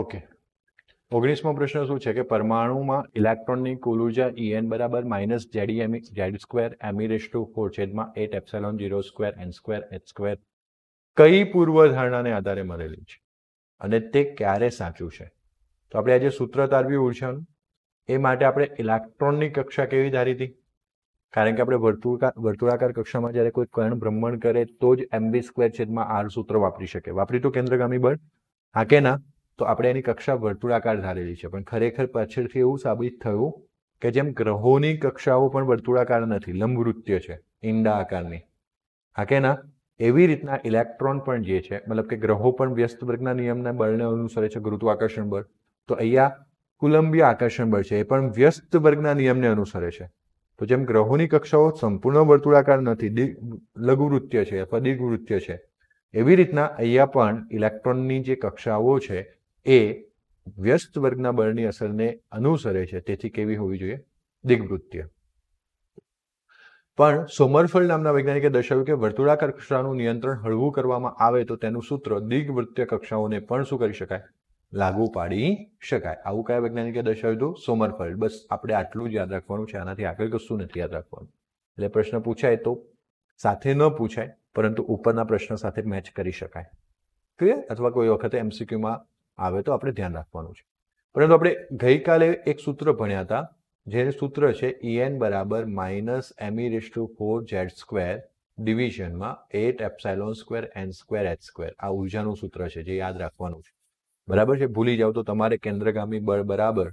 okay ઓગણીસમો પ્રશ્ન શું છે કે પરમાણુમાં ઇલેક્ટ્રોનની કુલ ઉર્જા ઈએન બરાબર minus Z D M Z square M E raise to four છેદમાં eight epsilon zero square N square H square કઈ પૂર્વધારણાને આધારે મળેલી છે અને તે ક્યારે સાચું છે તો આપણે આજે સૂત્ર તારવી ઉર્જાનું એ માટે આપણે ઇલેક્ટ્રોનની કક્ષા કેવી ધારી હતી કારણ કે આપણે વર્તુળાકાર વર્તુળાકાર કક્ષામાં જ્યારે કોઈ કણ ભ્રમણ કરે તો જ એમબી સ્ક્વેર છેદમાં આર સૂત્ર વાપરી શકે વાપરી તો કેન્દ્રગામી બળ હા કે ના તો આપણે એની કક્ષા વર્તુળાકાર ધારેલી છે પણ ખરેખર પાછળથી એવું સાબિત થયું કે જેમ ગ્રહોની કક્ષાઓ પણ વર્તુળાકાર નથી લંબવૃત્ય છે ઈંડા આકારની હા કે ના એવી રીતના ઇલેક્ટ્રોન પણ જે છે મતલબ કે ગ્રહો પણ વ્યસ્ત વર્ગના નિયમના બળને અનુસરે છે ગુરુત્વાકર્ષણ બળ તો અહીંયા કુલંબીય આકર્ષણ બળ છે એ પણ વ્યસ્ત વર્ગના નિયમને અનુસરે છે તો જેમ ગ્રહોની કક્ષાઓ સંપૂર્ણ વર્તુળાકાર નથી લઘુવૃત્ય છે અથવા દીર્ઘવૃત્ય છે એવી રીતના અહીંયા પણ ઇલેક્ટ્રોનની જે કક્ષાઓ છે એ વ્યસ્ત વર્ગના બળની અસરને અનુસરે છે તેથી કેવી હોવી જોઈએ દિગ્વૃત્ય પણ સોમરફેલ્ડ નામના વૈજ્ઞાનિકે દર્શાવ્યું કે વર્તુળા કક્ષાનું નિયંત્રણ હળવું કરવામાં આવે તો તેનું સૂત્ર દિગ્વૃત્ય કક્ષાઓને પણ શું કરી શકાય લાગુ પાડી શકાય આવું કયા વૈજ્ઞાનિકે દર્શાવ્યું હતું સોમરફેલ્ડ બસ આપણે આટલું જ યાદ રાખવાનું છે આનાથી આગળ કશું નથી યાદ રાખવાનું એટલે પ્રશ્ન પૂછાય તો સાથે ન પૂછાય પરંતુ ઉપરના પ્રશ્ન સાથે મેચ કરી શકાય ક્લિયર અથવા કોઈ વખતે એમસીક્યુમાં આવે તો આપણે ધ્યાન રાખવાનું છે પરંતુ આપણે ગઈકાલે એક સૂત્ર ભણ્યા હતા જે સૂત્ર છે ઈએન e બરાબર minus M E raise to four Z square ડિવિઝનમાં eight epsilon square N square H square આ ઉર્જાનું સૂત્ર છે જે યાદ રાખવાનું છે બરાબર છે ભૂલી જાઓ તો તમારે કેન્દ્રગામી બળ બરાબર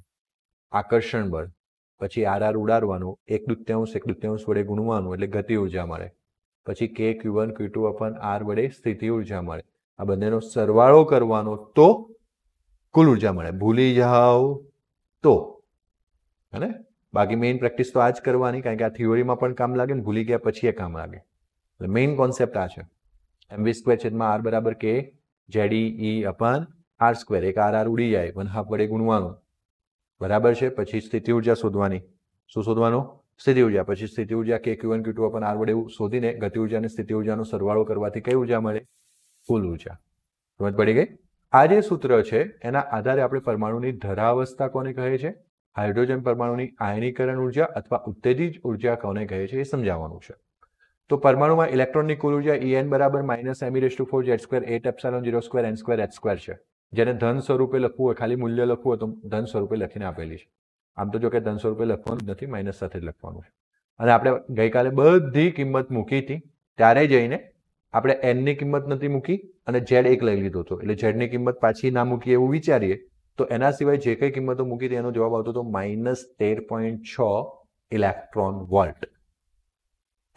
આકર્ષણ બળ પછી આર આર ઉડાડવાનું એક દુત્યાંશ એક દૃત્યાંશ વડે ગુણવાનું એટલે ગતિ ઉર્જા મળે પછી K Q one Q two upon R વડે સ્થિતિ ઉર્જા મળે આ બંનેનો સરવાળો કરવાનો તો કુલ ઉર્જા મળે ભૂલી જાઓ તો હે બાકી મેઇન પ્રેક્ટિસ તો આ જ કરવાની કારણ કે આ થિયોરીમાં પણ કામ લાગે ને ભૂલી ગયા પછી એ કામ લાગે એટલે મેઇન કોન્સેપ્ટ આ છે એમ વી સ્ક્વેર છેદમાં આર બરાબર K Z D E upon R square એક આર આર ઉડી જાય પણ હાફ વડે ગુણવાનું બરાબર છે પછી સ્થિતિ ઉર્જા શોધવાની શું શોધવાનું સ્થિતિ ઉર્જા પછી સ્થિતિ ઉર્જા K Q N Q two upon R વડે શોધીને ગતિ ઉર્જા અને સ્થિતિ ઉર્જાનો સરવાળો કરવાથી કઈ ઉર્જા મળે કુલ ઉર્જા સમજ પડી ગઈ આ જે સૂત્ર છે એના આધારે આપણે પરમાણુની ધરાવસ્થા કોને કહે છે હાઇડ્રોજન પરમાણુની આયનીકરણ ઉર્જા અથવા ઉત્તેજિત ઉર્જા કોને કહે છે એ સમજાવવાનું છે તો પરમાણુમાં ઇલેક્ટ્રોનની કુલ ઉર્જા ઈએન e બરાબર minus M raise to four Z square eight epsilon zero square N square H square છે જેને ધન સ્વરૂપે લખવું હોય ખાલી મૂલ્ય લખવું હોય તો ધન સ્વરૂપે લખીને આપેલી છે આમ તો જો કે ધન સ્વરૂપે લખવાનું નથી માઇનસ સાથે જ લખવાનું છે અને આપણે ગઈકાલે બધી કિંમત મૂકી હતી ત્યારે જઈને આપણે એનની કિંમત નથી મૂકી અને ઝેડ એક લઈ લીધો હતો એટલે ઝેડની કિંમત પાછી ના મૂકીએ એવું વિચારીએ તો એના સિવાય જે કઈ કિંમતો મૂકી હતી એનો જવાબ આવતો હતો માઇનસ તેર પોઈન્ટ છ ઇલેક્ટ્રોન વોલ્ટ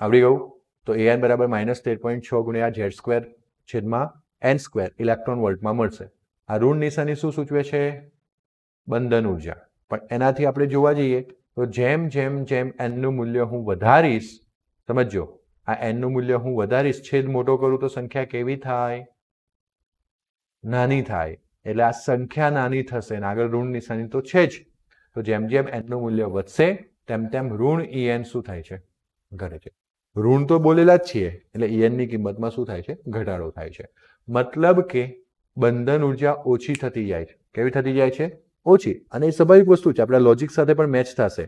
આવડી ગયું તો એન બરાબર માઇનસ તેર પોઈન્ટ છ ગુણ્યા ઝેડ સ્ક્વેર છેદમાં એન સ્ક્વેર ઇલેક્ટ્રોન વોલ્ટમાં મળશે આ ઋણ નિશાની શું સૂચવે છે બંધન ઉર્જા પણ એનાથી આપણે જોવા જઈએ તો જેમ જેમ જેમ એનનું મૂલ્ય હું વધારીશ સમજો આ એનનું મૂલ્ય હું વધારીશ છેદ મોટો કરું તો સંખ્યા કેવી થાય નાની થાય એટલે આ સંખ્યા નાની થશે અને આગળ ઋણ નિશાની તો છે જ તો જેમ જેમ એનનું મૂલ્ય વધશે તેમ તેમ ઋણ ઈએન શું થાય છે ઘટે છે ઋણ તો બોલેલા જ છીએ એટલે ઈએનની કિંમતમાં શું થાય છે ઘટાડો થાય છે મતલબ કે બંધન ઉર્જા ઓછી થતી જાય છે કેવી થતી જાય છે ઓછી અને એ સ્વાભાવિક વસ્તુ છે આપણા લોજિક સાથે પણ મેચ થશે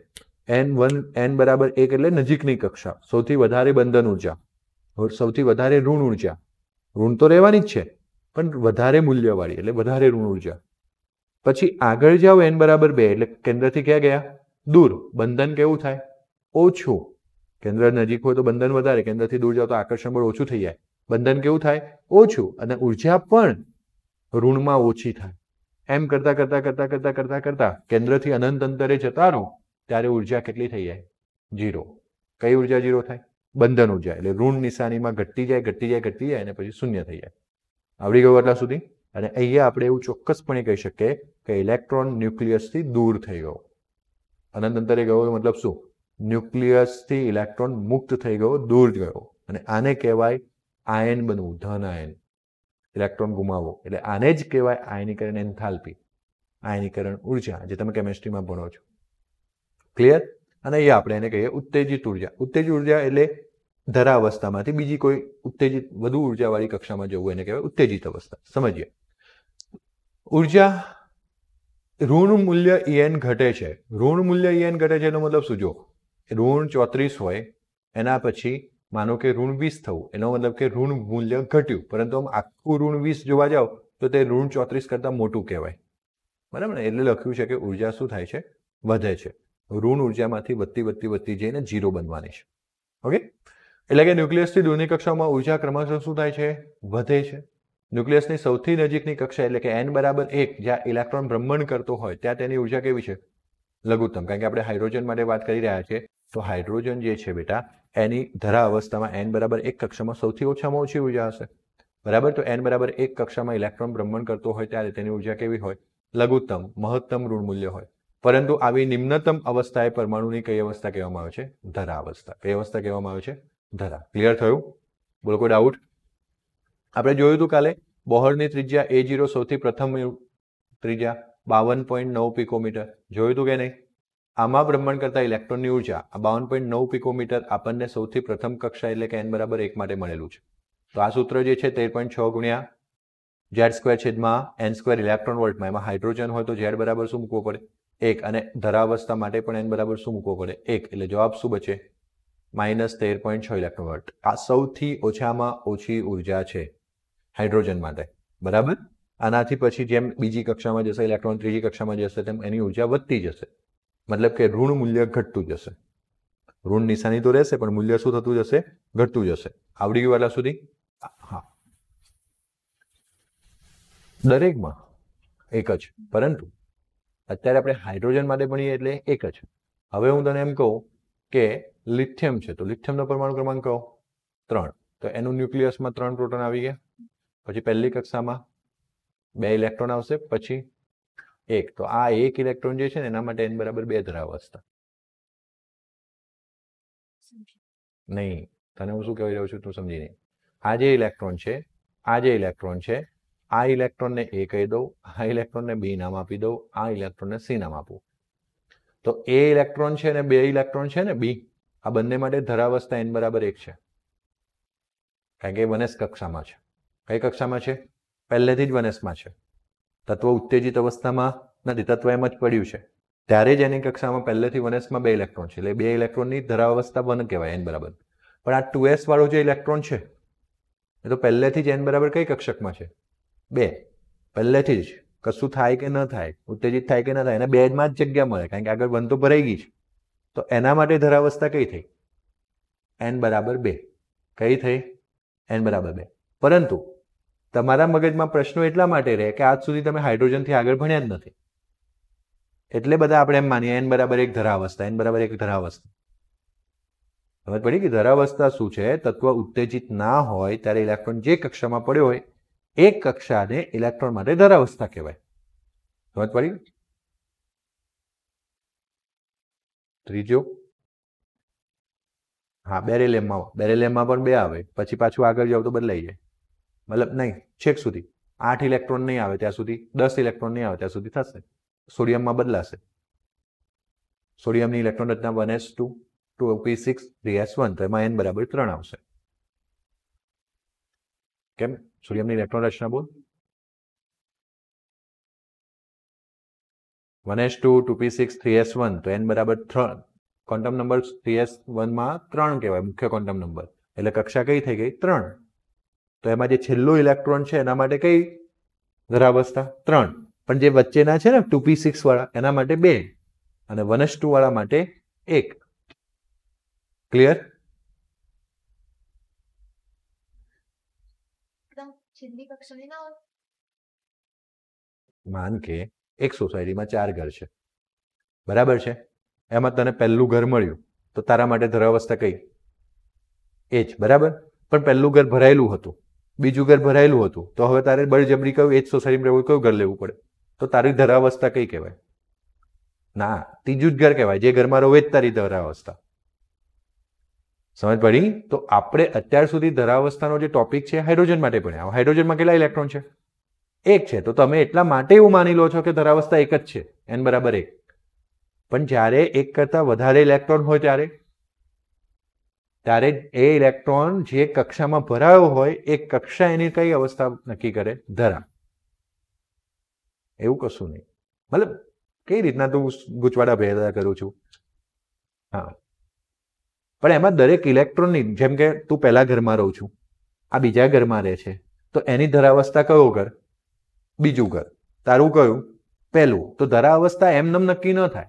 એન વન એન બરાબર એક એટલે નજીકની કક્ષા સૌથી વધારે બંધન ઉર્જા સૌથી વધારે ઋણ ઉર્જા ઋણ તો રહેવાની જ છે પણ વધારે મૂલ્યવાળી એટલે વધારે ઋણ ઉર્જા પછી આગળ જાઓ એન બરાબર બે એટલે કેન્દ્રથી ક્યાં ગયા દૂર બંધન કેવું થાય ઓછું કેન્દ્ર નજીક હોય તો બંધન વધારે કેન્દ્રથી દૂર જાઓ તો આકર્ષણ બળ ઓછું થઈ જાય બંધન કેવું થાય ઓછું અને ઉર્જા પણ ઋણમાં ઓછી થાય એમ કરતા કરતા કરતા કરતા કરતા કરતા કેન્દ્રથી અનંત અંતરે જતા રહો ત્યારે ઉર્જા કેટલી થઈ જાય ઝીરો કઈ ઉર્જા જીરો થાય બંધન ઉર્જા એટલે ઋણ નિશાનીમાં ઘટતી જાય ઘટતી જાય ઘટતી જાય અને પછી શૂન્ય થઈ જાય આવડી ગયું એટલા સુધી અને અહીંયા આપણે એવું ચોક્કસપણે કહી શકીએ કે ઇલેક્ટ્રોન ન્યુક્લિયસથી દૂર થઈ ગયો અનંત અંતરે ગયો મતલબ શું ન્યુક્લિયસથી ઇલેક્ટ્રોન મુક્ત થઈ ગયો દૂર ગયો અને આને કહેવાય આયન બનવું ધન આયન ઇલેક્ટ્રોન ગુમાવો એટલે આને જ કહેવાય આયનીકરણ એન્થાલ્પી આયનીકરણ ઉર્જા જે તમે કેમેસ્ટ્રીમાં ભણો છો ક્લિયર અને અહીંયા આપણે એને કહીએ ઉત્તેજિત ઉર્જા ઉત્તેજિત ઉર્જા એટલે ધરા અવસ્થામાંથી બીજી કોઈ ઉત્તેજિત વધુ ઉર્જાવાળી કક્ષામાં જવું એને કહેવાય ઉત્તેજિત અવસ્થા સમજીએ ઉર્જા ઋણ મૂલ્ય ઈએન ઘટે છે ઋણ મૂલ્ય ઈએન ઘટે છે એનો મતલબ શું જો ઋણ ચોત્રીસ હોય એના પછી માનો કે ઋણ વીસ થવું એનો મતલબ કે ઋણ મૂલ્ય ઘટ્યું પરંતુ આમ આખું ઋણ વીસ જોવા જાઓ તો તે ઋણ ચોત્રીસ કરતાં મોટું કહેવાય બરાબર ને એટલે લખ્યું છે કે ઉર્જા શું થાય છે વધે છે ઋણ ઉર્જામાંથી વધતી વધતી વધતી જઈને જીરો બનવાની છે ઓકે એટલે કે ન્યુક્લિયસથી દૂરની કક્ષામાં ઉર્જા ક્રમશઃ શું થાય છે વધે છે ન્યુક્લિયસની સૌથી નજીકની કક્ષા એટલે કે એન બરાબર એક જ્યાં ઇલેક્ટ્રોન ભ્રમણ કરતો હોય ત્યાં તેની ઉર્જા કેવી છે લઘુત્તમ કારણ કે આપણે હાઇડ્રોજન માટે વાત કરી રહ્યા છીએ તો હાઇડ્રોજન જે છે બેટા એની ધરા અવસ્થામાં એન બરાબર એક કક્ષામાં સૌથી ઓછામાં ઓછી ઉર્જા હશે બરાબર તો એન બરાબર એક કક્ષામાં ઇલેક્ટ્રોન ભ્રમણ કરતો હોય ત્યારે તેની ઉર્જા કેવી હોય લઘુત્તમ મહત્તમ ઋણ મૂલ્ય હોય પરંતુ આવી નિમ્નતમ અવસ્થાએ પરમાણુની કઈ અવસ્થા કહેવામાં આવે છે ધરા અવસ્થા કઈ અવસ્થા કહેવામાં આવે છે ધરા ક્લિયર થયું બોલકો ડાઉટ આપણે જોયું હતું કાલે બહોળની ત્રિજ્યા એ જીરો સૌથી પ્રથમ ત્રિજ્યા બાવન પોઈન્ટ નવ પિકોમીટર જોયું હતું કે નહીં આમાં બ્રહ્માંડ કરતાં ઇલેક્ટ્રોનની ઉર્જા આ બાવન પોઈન્ટ નવ પિકોમીટર આપણને સૌથી પ્રથમ કક્ષા એટલે કે એન બરાબર એક માટે મળેલું છે તો આ સૂત્ર જે છે તેર પોઈન્ટ છ ગુણ્યા ઝેડ સ્ક્વેર છેદમાં એન સ્ક્વેર ઇલેક્ટ્રોન વોલ્ટમાં એમાં હાઇડ્રોજન હોય તો ઝેડ બરાબર શું મૂકવો પડે એક અને ધરાવસ્થા માટે પણ એન બરાબર શું મૂકવો પડે એક એટલે જવાબ શું બચે માઇનસ તેર પોઈન્ટ છ ઇલેક્ટ્રોન આ સૌથી ઓછામાં ઓછી ઉર્જા છે હાઇડ્રોજન માટે બરાબર આનાથી પછી જેમ બીજી કક્ષામાં જશે ઇલેક્ટ્રોન ત્રીજી કક્ષામાં જશે તેમ એની ઉર્જા વધતી જશે મતલબ કે ઋણ મૂલ્ય ઘટતું જશે ઋણ નિશાની તો રહેશે પણ મૂલ્ય શું થતું જશે ઘટતું જશે આવડી ગયું એટલા સુધી હા દરેકમાં એક જ પરંતુ અત્યારે આપણે હાઇડ્રોજન માટે ભણીએ એટલે એક જ હવે હું તને એમ કહું કે લિથિયમ છે તો લિથિયમનો પરમાણુ ક્રમાંક કહો ત્રણ તો એનું ન્યુક્લિયસમાં ત્રણ પ્રોટોન આવી ગયા પછી પહેલી કક્ષામાં બે ઇલેક્ટ્રોન આવશે પછી એક તો આ એક ઇલેક્ટ્રોન જે છે ને એના માટે એન બરાબર બે ધરાવ નહીં તને હું શું કહેવા રહ્યો છું તું સમજી નહીં આ જે ઇલેક્ટ્રોન છે આ જે ઇલેક્ટ્રોન છે આ ઇલેક્ટ્રોનને એ કહી દઉં આ ઇલેક્ટ્રોનને બી નામ આપી દઉં આ ઇલેક્ટ્રોનને સી નામ આપું તો એ ઇલેક્ટ્રોન છે ને બે ઇલેક્ટ્રોન છે ને બી આ બંને માટે ધરાવસ્થા એન બરાબર એક છે કારણ કે વનેશ કક્ષામાં છે કઈ કક્ષામાં છે પહેલેથી જ વનેશમાં છે તત્વ ઉત્તેજિત અવસ્થામાં નથી તત્વ એમ જ પડ્યું છે ત્યારે જ એની કક્ષામાં પહેલેથી વનેસમાં બે ઇલેક્ટ્રોન છે એટલે બે ઇલેક્ટ્રોનની ધરાવસ્થા વન કહેવાય એન બરાબર પણ આ ટુ એસ વાળો જે ઇલેક્ટ્રોન છે એ તો પહેલેથી જ એન બરાબર કઈ કક્ષકમાં છે બે પહેલેથી જ કશું થાય કે ન થાય ઉત્તેજિત થાય કે ન થાય એને બેમાં જ જગ્યા મળે કારણ કે આગળ વન તો ભરાઈ ગઈ છે તો એના માટે ધરાવસ્થા કઈ થઈ એન બરાબર બે કઈ થઈ એન બરાબર બે પરંતુ તમારા મગજમાં પ્રશ્નો એટલા માટે રહે કે આજ સુધી તમે હાઇડ્રોજનથી આગળ ભણ્યા જ નથી એટલે બધા આપણે એમ માનીએ એન બરાબર એક ધરાવસ્થા એન બરાબર એક ધરાવસ્થા ખબર પડી કે ધરાવસ્થા શું છે તત્વ ઉત્તેજિત ના હોય ત્યારે ઇલેક્ટ્રોન જે કક્ષામાં પડ્યો હોય એક કક્ષાને ઇલેક્ટ્રોન માટે ધરાવસ્થા કહેવાય સમજ પડી ત્રીજો હા બેરેલેમમાં બેરેલેમમાં પણ બે આવે પછી પાછું આગળ જાવ તો બદલાઈ જાય મતલબ નહીં છેક સુધી આઠ ઇલેક્ટ્રોન નહીં આવે ત્યાં સુધી દસ ઇલેક્ટ્રોન નહીં આવે ત્યાં સુધી થશે સોડિયમમાં બદલાશે સોડિયમની ઇલેક્ટ્રોન રચના one S two two P six three S one તો એમાં એન બરાબર ત્રણ આવશે કેમ સોડિયમની ઇલેક્ટ્રોન રચના બોલ one S two two P six three S one તો એન બરાબર ત્રણ ક્વોન્ટમ નંબર થ્રી એસ વનમાં ત્રણ કહેવાય મુખ્ય ક્વોન્ટમ નંબર એટલે કક્ષા કઈ થઈ ગઈ ત્રણ તો એમાં જે છેલ્લું ઇલેક્ટ્રોન છે એના માટે કઈ ધરાવસ્થા ત્રણ પણ જે વચ્ચેના છે ને ટુ પી સિક્સ વાળા એના માટે બે અને વન એસ ટુ વાળા માટે એક ક્લિયર છેલ્લી કક્ષાની ના હોય માન કે એક સોસાયટીમાં ચાર ઘર છે બરાબર છે એમાં તને પહેલું ઘર મળ્યું તો તારા માટે ધરાવસ્થા કઈ એ જ બરાબર પણ પહેલું ઘર ભરાયેલું હતું બીજું ઘર ભરાયેલું હતું તો હવે તારે બળજબરી કયું એ જ સોસાયટીમાં કયું ઘર લેવું પડે તો તારી ધરાવસ્થા કઈ કહેવાય ના ત્રીજું જ ઘર કહેવાય જે ઘરમાં રહો એ જ તારી ધરાવસ્થા સમજ પડી તો આપણે અત્યાર સુધી ધરાવસ્થાનો જે ટોપિક છે હાઇડ્રોજન માટે ભણ્યા હાઇડ્રોજનમાં કેટલા ઇલેક્ટ્રોન છે એક છે તો તમે એટલા માટે એવું માની લો છો કે ધરાવસ્થા એક જ છે એન બરાબર એક પણ જ્યારે એક કરતાં વધારે ઇલેક્ટ્રોન હોય ત્યારે ત્યારે એ ઇલેક્ટ્રોન જે કક્ષામાં ભરાયો હોય એ કક્ષા એની કઈ અવસ્થા નક્કી કરે ધરા એવું કશું નહીં મતલબ કઈ રીતના તું ગૂંચવાડા ભેગા કરું છું હા પણ એમાં દરેક ઇલેક્ટ્રોનની જેમ કે તું પહેલા ઘરમાં રહું છું આ બીજા ઘરમાં રહે છે તો એની ધરાવસ્થા કયો ઘર બીજું ઘર તારું કયું પહેલું તો ધરાવસ્થા એમનેમ નક્કી ન થાય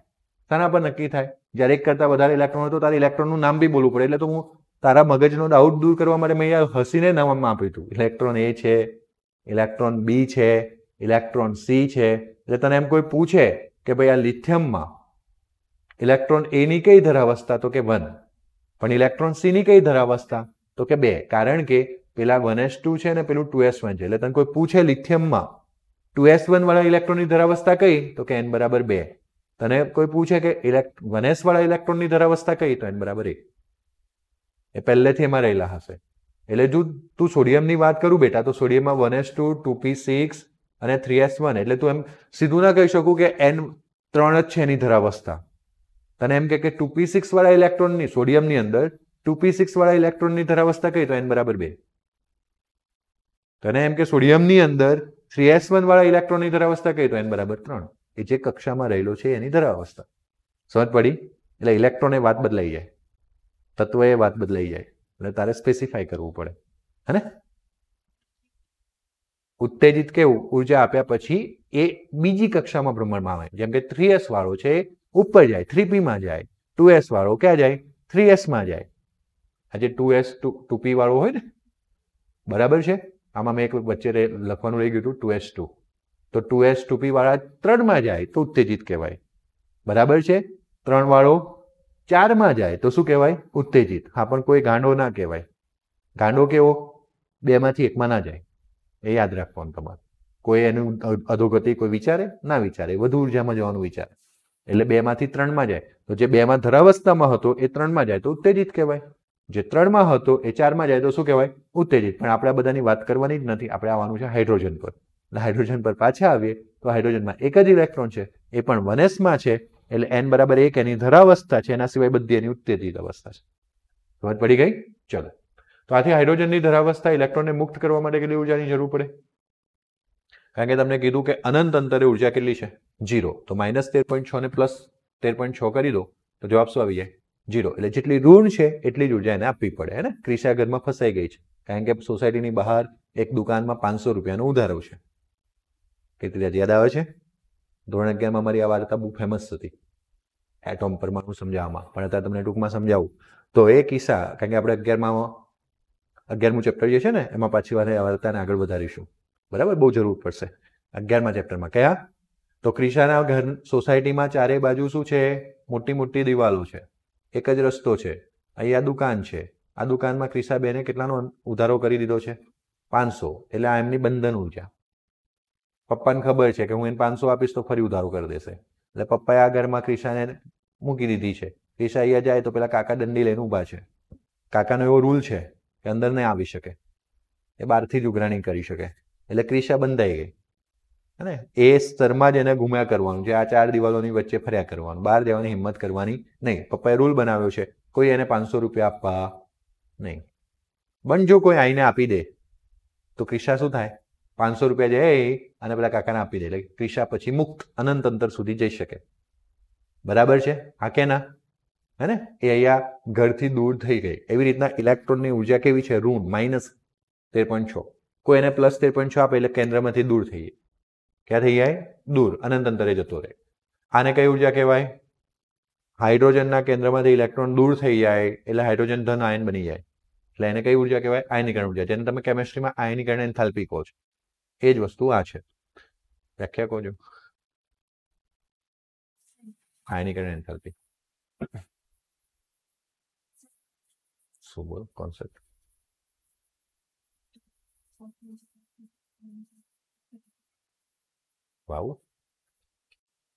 તારા પર નક્કી થાય જ્યારે એક કરતાં વધારે ઇલેક્ટ્રોન હોય તો તારે ઇલેક્ટ્રોનનું નામ બી બોલવું પડે એટલે તો હું તારા મગજનો ડાઉટ દૂર કરવા માટે મેં હસીને નામ આપ્યું હતું ઇલેક્ટ્રોન એ છે ઇલેક્ટ્રોન બી છે ઇલેક્ટ્રોન સી છે એટલે તને એમ કોઈ પૂછે કે ભાઈ આ લિથિયમમાં ઇલેક્ટ્રોન એની કઈ ધરાવસ્થા તો કે વન પણ ઇલેક્ટ્રોન સીની કઈ ધરાવસ્થા તો કે બે કારણ કે પેલા વન એસ ટુ છે અને પેલું ટુ એસ વન છે એટલે તને કોઈ પૂછે લિથિયમમાં ટુ એસ વન વાળા ઇલેક્ટ્રોનની ધરાવસ્થા કઈ તો કે એન બરાબર બે તને કોઈ પૂછે કે ઇલેક્ટ વન એસ વાળા ઇલેક્ટ્રોનની ધરાવસ્થા કઈ તો એન બરાબર એક એ પહેલેથી એમાં રહેલા હશે એટલે જો તું સોડિયમની વાત કરું બેટા તો સોડિયમમાં one S two two P six અને થ્રી એસ વન એટલે તું એમ સીધું ના કહી શકું કે એન ત્રણ જ છે એની ધરાવસ્થા તને એમ કે ટુપી સિક્સ વાળા ઇલેક્ટ્રોનની સોડિયમની અંદર ટુપી સિક્સ વાળા ઇલેક્ટ્રોનની ધરાવસ્થા કઈ તો એન બરાબર બે તને એમ કે સોડિયમની અંદર થ્રી એસ વન વાળા ઇલેક્ટ્રોનની ધરાવસ્થા કઈ તો એન બરાબર ત્રણ એ જે કક્ષામાં રહેલો છે એની ધરાવસ્થા સમજ પડી એટલે ઇલેક્ટ્રોને વાત બદલાઈ જાય તત્વએ વાત બદલાઈ જાય એટલે તારે સ્પેસિફાઈ કરવું પડે હે ઉત્તેજિત કેવું ઉર્જા આપ્યા પછી એ બીજી કક્ષામાં ભ્રમણમાં આવે જેમ કે થ્રી એસ વાળો છે ઉપર જાય થ્રી પીમાં જાય ટુ એસ વાળો ક્યાં જાય થ્રી એસમાં જાય આજે two S two two P વાળો હોય ને બરાબર છે આમાં મેં એક વચ્ચે લખવાનું રહી ગયું હતું ટુ એસ ટુ તો ટુ એસ ટુ પી વાળા ત્રણમાં જાય તો ઉત્તેજિત કહેવાય બરાબર છે ત્રણ વાળો ચારમાં જાય તો શું કહેવાય ઉત્તેજિત હા પણ કોઈ ગાંડો ના કહેવાય ગાંડો કેવો બેમાંથી એકમાં ના જાય એ યાદ રાખવાનું તમારે કોઈ એનું અધોગતિ કોઈ વિચારે ના વિચારે વધુ ઉર્જામાં જવાનું વિચારે એટલે બેમાંથી ત્રણમાં જાય તો જે બેમાં ધરાવસ્થામાં હતો એ ત્રણમાં જાય તો ઉત્તેજિત કહેવાય જે ત્રણમાં હતો એ ચારમાં જાય તો શું કહેવાય ઉત્તેજિત પણ આપણે બધાની વાત કરવાની જ નથી આપણે આવવાનું છે હાઇડ્રોજન પર હાઇડ્રોજન પર પાછા આવીએ તો હાઇડ્રોજનમાં એક જ ઇલેક્ટ્રોન છે એ પણ વનેસમાં છે એટલે એન બરાબર એક એની ધરાવસ્થા છે એના સિવાય બધી એની ઉત્તેજિત અવસ્થા છે સમજ પડી ગઈ ચલો તો આથી હાઇડ્રોજનની ધરાવસ્થા ઇલેક્ટ્રોનને મુક્ત કરવા માટે કેટલી ઉર્જાની જરૂર પડે કારણ કે તમને કીધું કે અનંત અંતરે ઉર્જા કેટલી છે જીરો તો માઇનસ તેર પોઈન્ટ છ ને પ્લસ તેર પોઈન્ટ છ કરી દો તો જવાબ શું આવી જાય જીરો એટલે જેટલી ઋણ છે એટલી જ ઉર્જા એને આપવી પડે હે ને ક્રિશાગરમાં ફસાઈ ગઈ છે કારણ કે સોસાયટીની બહાર એક દુકાનમાં પાંચસો રૂપિયાનો ઉધારો છે કેટલી યાદ યાદ આવે છે ધોરણ અગિયારમાં મારી આ વાર્તા બહુ ફેમસ હતી એટોમ પરમાણુ સમજાવવામાં પણ અત્યારે તમને ટૂંકમાં સમજાવું તો એ કિસ્સા કારણ કે આપણે અગિયારમાં અગિયારમું ચેપ્ટર જે છે ને એમાં પાછી વારે આ વાર્તાને આગળ વધારીશું બરાબર બહુ જરૂર પડશે અગિયારમાં ચેપ્ટરમાં કયા તો ક્રિશાના ઘર સોસાયટીમાં ચારે બાજુ શું છે મોટી મોટી દિવાલો છે એક જ રસ્તો છે અહીંયા દુકાન છે આ દુકાનમાં ક્રિશાબેને કેટલાનો ઉધારો કરી દીધો છે પાંચસો એટલે આ એમની બંધન ઉર્જા પપ્પાને ખબર છે કે હું એને પાંચસો આપીશ તો ફરી ઉધારો કરી દેશે એટલે પપ્પાએ આ ઘરમાં ક્રિશાને મૂકી દીધી છે ક્રિશા અહીંયા જાય તો પેલા કાકા દંડી લઈને ઊભા છે કાકાનો એવો રૂલ છે કે અંદર નહીં આવી શકે એ બહારથી જ ઉઘરાણી કરી શકે એટલે ક્રિશા બંધાઈ ગઈ અને એ સ્તરમાં જ એને ગુમ્યા કરવાનું જે આ ચાર દિવાલોની વચ્ચે ફર્યા કરવાનું બહાર જવાની હિંમત કરવાની નહીં પપ્પાએ રૂલ બનાવ્યો છે કોઈ એને પાંચસો રૂપિયા આપવા નહીં પણ જો કોઈ આઈને આપી દે તો ક્રિશા શું થાય પાંચસો રૂપિયા જાય અને પેલા કાકાને આપી દે એટલે ક્રિશા પછી મુક્ત અનંત અંતર સુધી જઈ શકે બરાબર છે હા કે ના હે ને એ અહીંયા ઘરથી દૂર થઈ ગઈ એવી રીતના ઇલેક્ટ્રોનની ઉર્જા કેવી છે ઋણ માઇનસ તેર પોઈન્ટ છ કોઈ એને પ્લસ તેર પોઈન્ટ છ આપે એટલે કેન્દ્રમાંથી દૂર થઈ જાય ક્યાં થઈ જાય દૂર અનંત અંતરે જતો રહે આને કઈ ઉર્જા કહેવાય હાઇડ્રોજનના કેન્દ્રમાંથી ઇલેક્ટ્રોન દૂર થઈ જાય એટલે હાઇડ્રોજન ધન આયન બની જાય એટલે એને કઈ ઉર્જા કહેવાય આયનીકરણ ઉર્જા જેને તમે કેમેસ્ટ્રીમાં આયનીકરણ એન્થાલ્પી કહો છો એ જ વસ્તુ આ છે વ્યાખ્યા કહો છો આયનીકરણ એન્થાલ્પી શું બોલ કોન્સેપ્ટ ભાવ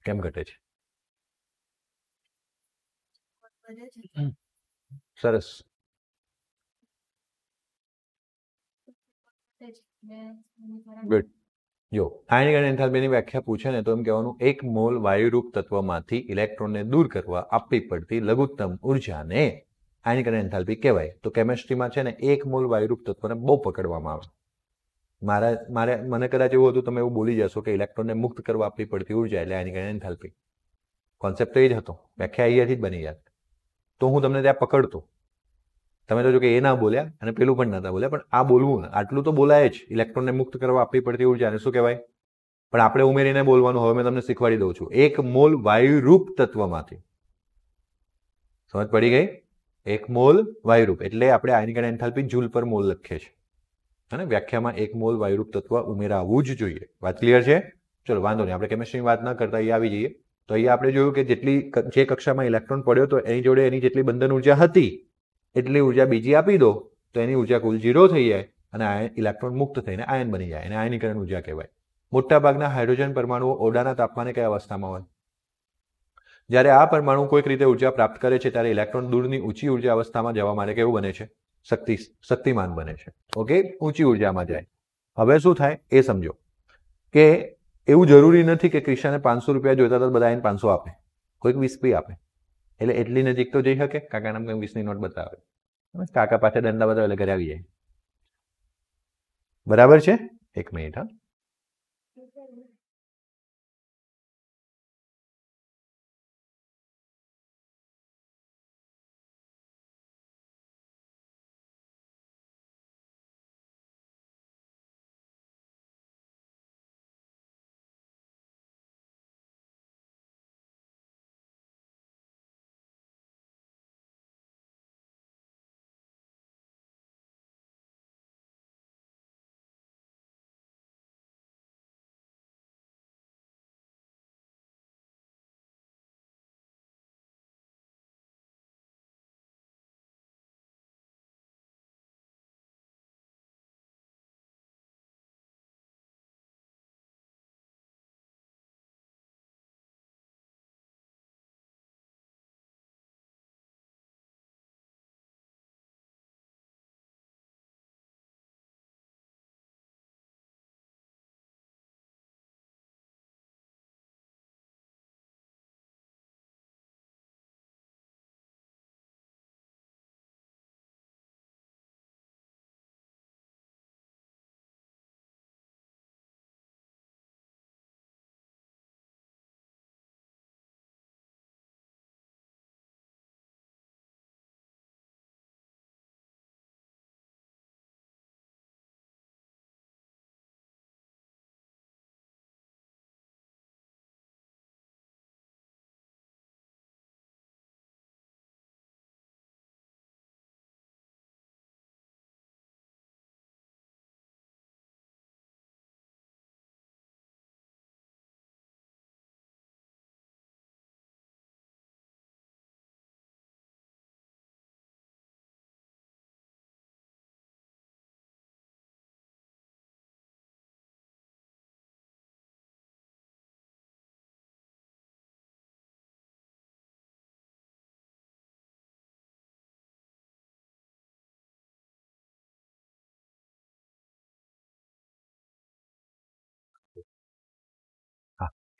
કેમ ઘટે છે સરસ ગુડ જો આયનિક અને એન્થાલ્પીની વ્યાખ્યા પૂછે ને તો એમ કહેવાનું એક મોલ વાયુરૂપ તત્વમાંથી ઇલેક્ટ્રોનને દૂર કરવા આપવી પડતી લઘુત્તમ ઉર્જાને આયનિક અને એન્થાલ્પી કહેવાય તો કેમેસ્ટ્રીમાં છે ને એક મોલ વાયુરૂપ તત્વને બહુ પકડવામાં આવે મારા મારે મને કદાચ એવું હતું તમે એવું બોલી જશો કે ઇલેક્ટ્રોનને મુક્ત કરવા આપવી પડતી ઉર્જા એટલે એની કારણે એન્થાલ્પી કોન્સેપ્ટ તો એ જ હતો વ્યાખ્યા અહીંયાથી જ બની યાદ તો હું તમને ત્યાં પકડતો તમે તો જો કે એ ના બોલ્યા અને પેલું પણ નતા બોલ્યા પણ આ બોલવું આટલું તો બોલાય જ ઇલેક્ટ્રોનને મુક્ત કરવા આપવી પડતી ઉર્જાને શું કહેવાય પણ આપણે ઉમેરીને બોલવાનું હવે મેં તમને શીખવાડી દઉં છું એક મોલ વાયુરૂપ તત્વમાંથી સમજ પડી ગઈ એક મોલ વાયુરૂપ એટલે આપણે આની કારણે એન્થાલ્પી જૂલ પર મોલ લખીએ છીએ અને વ્યાખ્યામાં એક મોલ વાયુરૂપ તત્વ ઉમેરાવું જ જોઈએ વાત ક્લિયર છે ચલો વાંધો નહીં આપણે કેમિસ્ટ્રીની વાત ના કરતા એ આવી જઈએ તો અહીંયા આપણે જોયું કે જેટલી જે કક્ષામાં ઇલેક્ટ્રોન પડ્યો તો એની જોડે એની જેટલી બંધન ઉર્જા હતી એટલી ઉર્જા બીજી આપી દો તો એની ઉર્જા કુલ ઝીરો થઈ જાય અને આયન ઇલેક્ટ્રોન મુક્ત થઈને આયન બની જાય અને આયનીકરણ ઉર્જા કહેવાય મોટાભાગના હાઇડ્રોજન પરમાણુઓ ઓરડાના તાપમાને કયા અવસ્થામાં હોય જ્યારે આ પરમાણુ કોઈક રીતે ઉર્જા પ્રાપ્ત કરે છે ત્યારે ઇલેક્ટ્રોન દૂરની ઊંચી ઉર્જા અવસ્થામાં જવા માટે કેવું બને છે શક્તિ શક્તિમાન બને છે ઓકે ઊંચી ઉર્જામાં જાય હવે શું થાય એ સમજો કે એવું જરૂરી નથી કે ક્રિષ્નાને પાંચસો રૂપિયા જોઈતા હતા બધા એને પાંચસો આપે કોઈક વીસ બી આપે એટલે એટલી નજીક તો જઈ શકે કાકા નામ કંઈ વીસની નોટ બતાવે કાકા પાસે દંડા બતાવે એટલે ઘરે આવી જાય બરાબર છે એક મિનિટ હા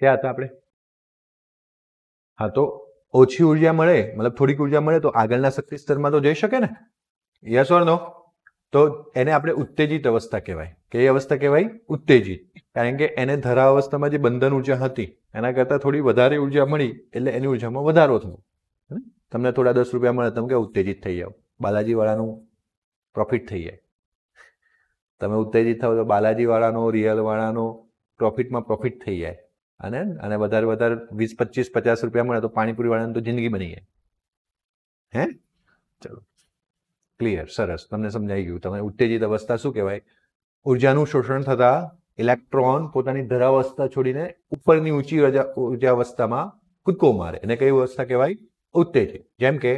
કયા હતા આપણે હા તો ઓછી ઉર્જા મળે મતલબ થોડીક ઉર્જા મળે તો આગળના શક્તિ સ્તરમાં તો જઈ શકે ને યસ ઓર નો તો એને આપણે ઉત્તેજિત અવસ્થા કહેવાય કઈ અવસ્થા કહેવાય ઉત્તેજિત કારણ કે એને ધરા અવસ્થામાં જે બંધન ઉર્જા હતી એના કરતાં થોડી વધારે ઉર્જા મળી એટલે એની ઉર્જામાં વધારો થયો તમને થોડા દસ રૂપિયા મળે તમે કે ઉત્તેજિત થઈ જાઓ બાલાજીવાળાનું પ્રોફિટ થઈ જાય તમે ઉત્તેજિત થાવ તો બાલાજીવાળાનો રિયલવાળાનો પ્રોફિટમાં પ્રોફિટ થઈ જાય અને અને વધારે વધારે વીસ પચીસ પચાસ રૂપિયા મળે તો પાણીપુરી પાણીપુરીવાળાને તો જિંદગી બની જાય હે ચલો ક્લિયર સરસ તમને સમજાઈ ગયું તમે ઉત્તેજિત અવસ્થા શું કહેવાય ઉર્જાનું શોષણ થતાં ઇલેક્ટ્રોન પોતાની ધરાવસ્થા છોડીને ઉપરની ઊંચી ઉર્જા અવસ્થામાં કૂદકો મારે એને કઈ અવસ્થા કહેવાય ઉત્તેજિત જેમ કે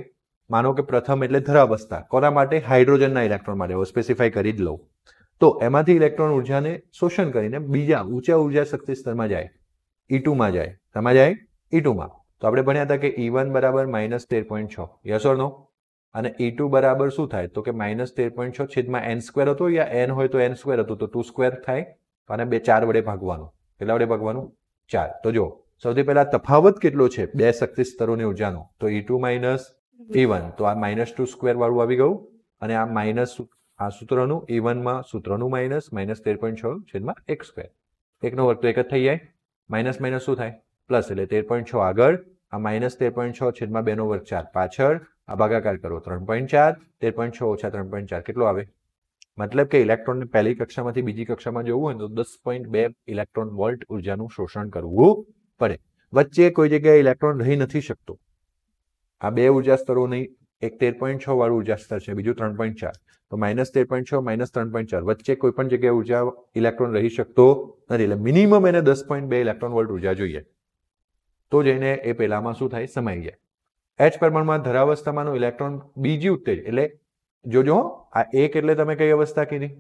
માનો કે પ્રથમ એટલે ધરાવસ્થા કોના માટે હાઇડ્રોજનના ઇલેક્ટ્રોન માટે સ્પેસિફાઈ કરી જ લઉં તો એમાંથી ઇલેક્ટ્રોન ઉર્જાને શોષણ કરીને બીજા ઊંચા ઉર્જા શક્તિ સ્તરમાં જાય ઈ ટુમાં જાય શેમાં જાય ઈ ટુમાં તો આપણે ભણ્યા હતા કે ઈ વન બરાબર માઇનસ તેર પોઈન્ટ છ યસ ઓર નો અને ઈ ટુ બરાબર શું થાય તો કે માઇનસ તેર પોઈન્ટ છ છેદમાં એન સ્ક્વેર હતું યા એન હોય તો એન સ્ક્વેર હતું તો ટુ સ્ક્વેર થાય અને બે ચાર વડે ભાગવાનું કેટલા વડે ભાગવાનું ચાર તો જો સૌથી પહેલા તફાવત કેટલો છે બે શક્તિ સ્તરોની ઉર્જાનો તો E two minus E one તો આ માઇનસ ટુ સ્ક્વેર વાળું આવી ગયું અને આ માઇનસ આ સૂત્રનું ઈ વનમાં સૂત્રનું માઇનસ માઇનસ તેર પોઈન્ટ છ છેદમાં એક સ્ક્વેર એકનો વર્ગ તો એક જ થઈ જાય માઇનસ માઇનસ શું થાય પ્લસ એટલે તેર પોઈન્ટ છ આગળ આ માઇનસ તેર પોઈન્ટ છ છેદમાં બેનો વર્ગ ચાર પાછળ આ ભાગાકાર કરો ત્રણ પોઈન્ટ ચાર તેર પોઈન્ટ છ ઓછા ત્રણ પોઈન્ટ ચાર કેટલો આવે મતલબ કે ઇલેક્ટ્રોનને પહેલી કક્ષામાંથી બીજી કક્ષામાં જવું હોય તો દસ પોઈન્ટ બે ઇલેક્ટ્રોન વોલ્ટ ઉર્જાનું શોષણ કરવું પડે વચ્ચે કોઈ જગ્યાએ ઇલેક્ટ્રોન રહી નથી શકતો આ બે ઉર્જા સ્તરો નહીં એક તેર પોઈન્ટ છ વાળું ઉર્જા સ્તર છે બીજું ત્રણ પોઈન્ટ ચાર તો માઇનસ તેર પોઈન્ટ છ માઇનસ ત્રણ પોઈન્ટ ચાર વચ્ચે કોઈ પણ જગ્યાએ ઉર્જા ઇલેક્ટ્રોન રહી શકતો નથી એટલે મિનિમમ એને દસ પોઈન્ટ બે ઇલેક્ટ્રોન વોલ્ટ ઉર્જા જોઈએ તો જઈને એ પહેલામાં શું થાય સમાઈ જાય એચ પ્રમાણમાં ધરાવસ્થામાંનું ઇલેક્ટ્રોન બીજી ઉત્તેજ એટલે જોજો આ એક એટલે તમે કઈ અવસ્થા કીધી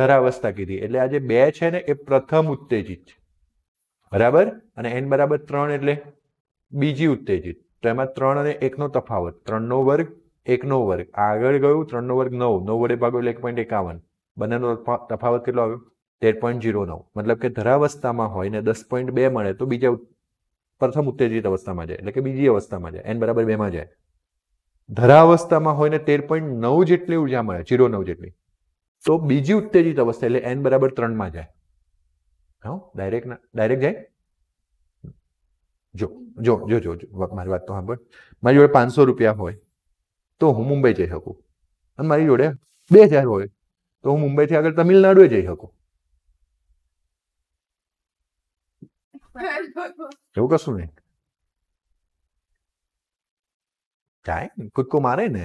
ધરાવસ્થા કીધી એટલે આ જે બે છે ને એ પ્રથમ ઉત્તેજિત છે બરાબર અને એન બરાબર ત્રણ એટલે બીજી ઉત્તેજિત તો એમાં ત્રણ અને એકનો તફાવત ત્રણનો વર્ગ એકનો વર્ગ આગળ ગયું ત્રણનો વર્ગ નવ નવ વડે ભાગો એટલે એક પોઈન્ટ એકાવન બંનેનો તફાવત કેટલો આવ્યો તેર પોઈન્ટ ઝીરો નવ મતલબ કે ધરાવસ્થામાં હોય ને દસ પોઈન્ટ બે મળે તો બીજા પ્રથમ ઉત્તેજિત અવસ્થામાં જાય એટલે કે બીજી અવસ્થામાં જાય એન બરાબર બેમાં જાય ધરાવસ્થામાં હોય ને તેર પોઈન્ટ નવ જેટલી ઉર્જા મળે જીરો નવ જેટલી તો બીજી ઉત્તેજિત અવસ્થા એટલે એન બરાબર ત્રણમાં જાય હા ડાયરેક્ટ ડાયરેક્ટ જાય જો જો જો જો મારી વાત તો સાંભળ મારી જોડે પાંચસો રૂપિયા હોય તો હું મુંબઈ જઈ શકું અને મારી જોડે બે હજાર હોય તો હું મુંબઈથી આગળ તમિલનાડુએ જઈ શકું એવું કશું નહીં ટાઈમ કૂદકો મારે ને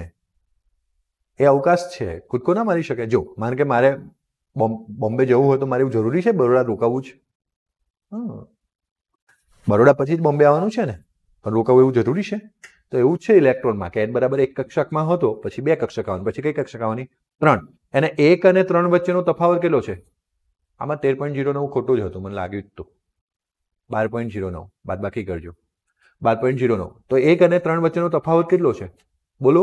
એ અવકાશ છે કુદકો ના મારી શકે જો મારે કે મારે બોમ્બે જવું હોય તો મારે એવું જરૂરી છે બરોડા રોકાવું છે બરોડા પછી જ બોમ્બે આવવાનું છે ને પણ રોકાવું એવું જરૂરી છે તો એવું છે ઇલેક્ટ્રોનમાં કે એન બરાબર એક કક્ષકમાં હતો પછી બે કક્ષક આવવાની પછી કઈ કક્ષક આવવાની ત્રણ એને એક અને ત્રણ વચ્ચેનો તફાવત કેટલો છે આમાં તેર પોઈન્ટ જીરો નવ ખોટું જ હતું મને લાગ્યું જ તો બાર પોઈન્ટ જીરો નવ બાદ બાકી કરજો બાર પોઈન્ટ જીરો નવ તો એક અને ત્રણ વચ્ચેનો તફાવત કેટલો છે બોલો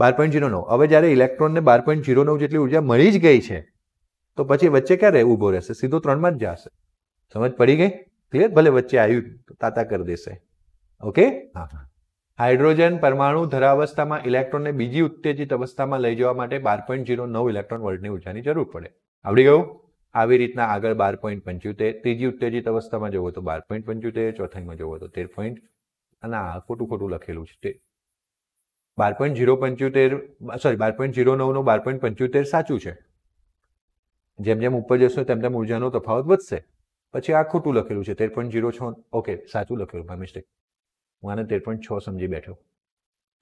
બાર પોઈન્ટ જીરો નવ હવે જ્યારે ઇલેક્ટ્રોનને બાર પોઈન્ટ જીરો નવ જેટલી ઉર્જા મળી જ ગઈ છે તો પછી વચ્ચે ક્યારે ઊભો રહેશે સીધો ત્રણમાં જ જશે સમજ પડી ગઈ ક્લિયર ભલે વચ્ચે આવ્યું તાતા કરી દેશે ઓકે હા હા હાઇડ્રોજન પરમાણુ ધરાવસ્થામાં ઇલેક્ટ્રોનને બીજી ઉત્તેજિત અવસ્થામાં લઈ જવા માટે બાર પોઈન્ટ ઝીરો નવ ઇલેક્ટ્રોન વોલ્ટની ઉર્જાની જરૂર પડે આવડી ગયું આવી રીતના આગળ બાર પોઈન્ટ પંચોતેર ત્રીજી ઉત્તેજિત અવસ્થામાં જવો તો બાર પોઈન્ટ પંચોતેર ચોથાઈમાં જવો તો તેર પોઈન્ટ અને આ ખોટું ખોટું લખેલું છે તે બાર પોઈન્ટ ઝીરો પંચોતેર સોરી બાર પોઈન્ટ ઝીરો નવનું બાર પોઈન્ટ પંચોતેર સાચું છે જેમ જેમ ઉપર જશો તેમ તેમ ઉર્જાનો તફાવત વધશે પછી આ ખોટું લખેલું છે તેર પોઈન્ટ ઝીરો છ ઓકે સાચું લખેલું માય મિસ્ટેક હું આને તેર પોઈન્ટ છ સમજી બેઠો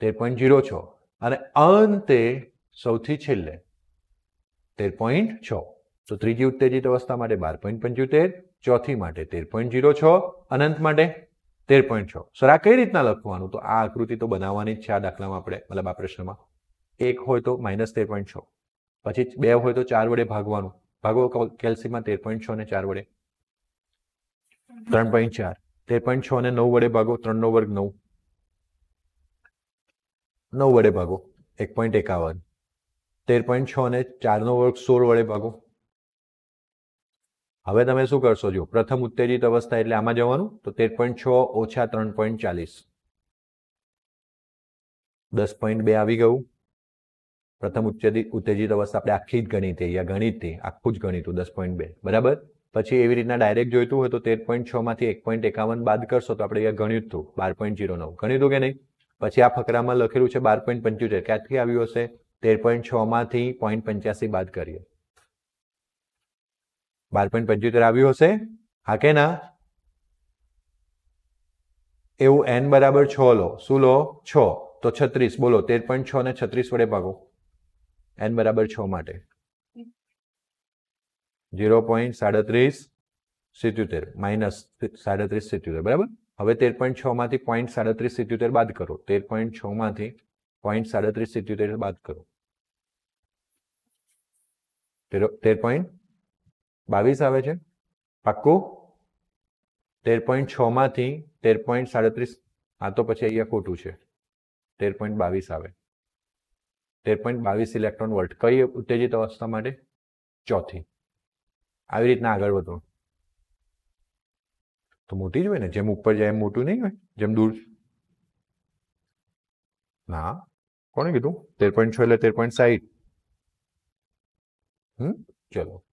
તેર પોઈન્ટ ઝીરો છ અને અંતે સૌથી છેલ્લે તેર પોઈન્ટ છ તો ત્રીજી ઉત્તેજિત અવસ્થા માટે બાર પોઈન્ટ પંચોતેર ચોથી માટે તેર પોઈન્ટ ઝીરો છ અનંત માટે તેર પોઈન્ટ છ સર આ કઈ રીતના લખવાનું તો આ આકૃતિ તો બનાવવાની જ છે આ દાખલામાં આપણે મતલબ આ પ્રશ્નમાં એક હોય તો માઇનસ તેર પોઈન્ટ છ પછી બે હોય તો ચાર વડે ભાગવાનું ભાગો કેલ્સીમાં તેર પોઈન્ટ છ ને ચાર વડે ત્રણ પોઈન્ટ ચાર તે પણ છ ને નવ વડે ભાગો ત્રણનો વર્ગ નવ નવ વડે ભાગો એક પોઈન્ટ એકાવન તેર પોઈન્ટ છ ને ચારનો વર્ગ સોળ વડે ભાગો હવે તમે શું કરશો જો પ્રથમ ઉત્તેજિત અવસ્થા એટલે આમાં જવાનું તો તેર પોઈન્ટ છ ઓછા ત્રણ પોઈન્ટ ચાલીસ દસ પોઈન્ટ બે આવી ગયું પ્રથમ ઉત્તેજિત ઉત્તેજિત અવસ્થા આપણે આખી જ ગણિત યા ગણિત આખું જ ગણિતું દસ પોઈન્ટ બે બરાબર પછી એવી રીતના ડાયરેક્ટ જોઈતું હોય તો તેર પોઈન્ટ છમાંથી એક પોઈન્ટ એકાવન બાદ કરશો તો આપણે અહીંયા ગણ્યું હતું બાર પોઈન્ટ જીરો નવ ગણ્યું હતું કે નહીં પછી આ ફકરામાં લખેલું છે બાર પોઈન્ટ પંચોતેર ક્યાંથી આવ્યું હશે તેર પોઈન્ટ છમાંથી પોઈન્ટ પંચ્યાસી બાદ કરીએ બાર પોઈન્ટ પંચોતેર આવ્યું હશે હા કે ના એવું એન બરાબર છ લો શું લો છ તો છત્રીસ બોલો તેર પોઈન્ટ છ ને છત્રીસ વડે ભાગો એન બરાબર છ માટે ઝીરો પોઈન્ટ સાડત્રીસ સિત્યોતેર માઇનસ સાડત્રીસ સિત્યોતેર બરાબર હવે તેર પોઈન્ટ છમાંથી પોઈન્ટ સાડત્રીસ સિત્યોતેર બાદ કરો તેર પોઈન્ટ છમાંથી પોઈન્ટ સાડત્રીસ સિત્યોતેર બાદ કરો તેર પોઈન્ટ બાવીસ આવે છે પાક્કું તેર પોઈન્ટ છમાંથી તેર પોઈન્ટ સાડત્રીસ આ તો પછી અહીંયા ખોટું છે તેર પોઈન્ટ બાવીસ આવે તેર પોઈન્ટ બાવીસ ઇલેક્ટ્રોન વોલ્ટ કઈ ઉત્તેજિત અવસ્થા માટે ચોથી આવી રીતના આગળ વધો તો મોટી જ હોય ને જેમ ઉપર જાય એમ મોટું નહીં હોય જેમ દૂર ના કોને કીધું તેર પોઈન્ટ છ એટલે તેર પોઈન્ટ સાઈઠ હમ ચલો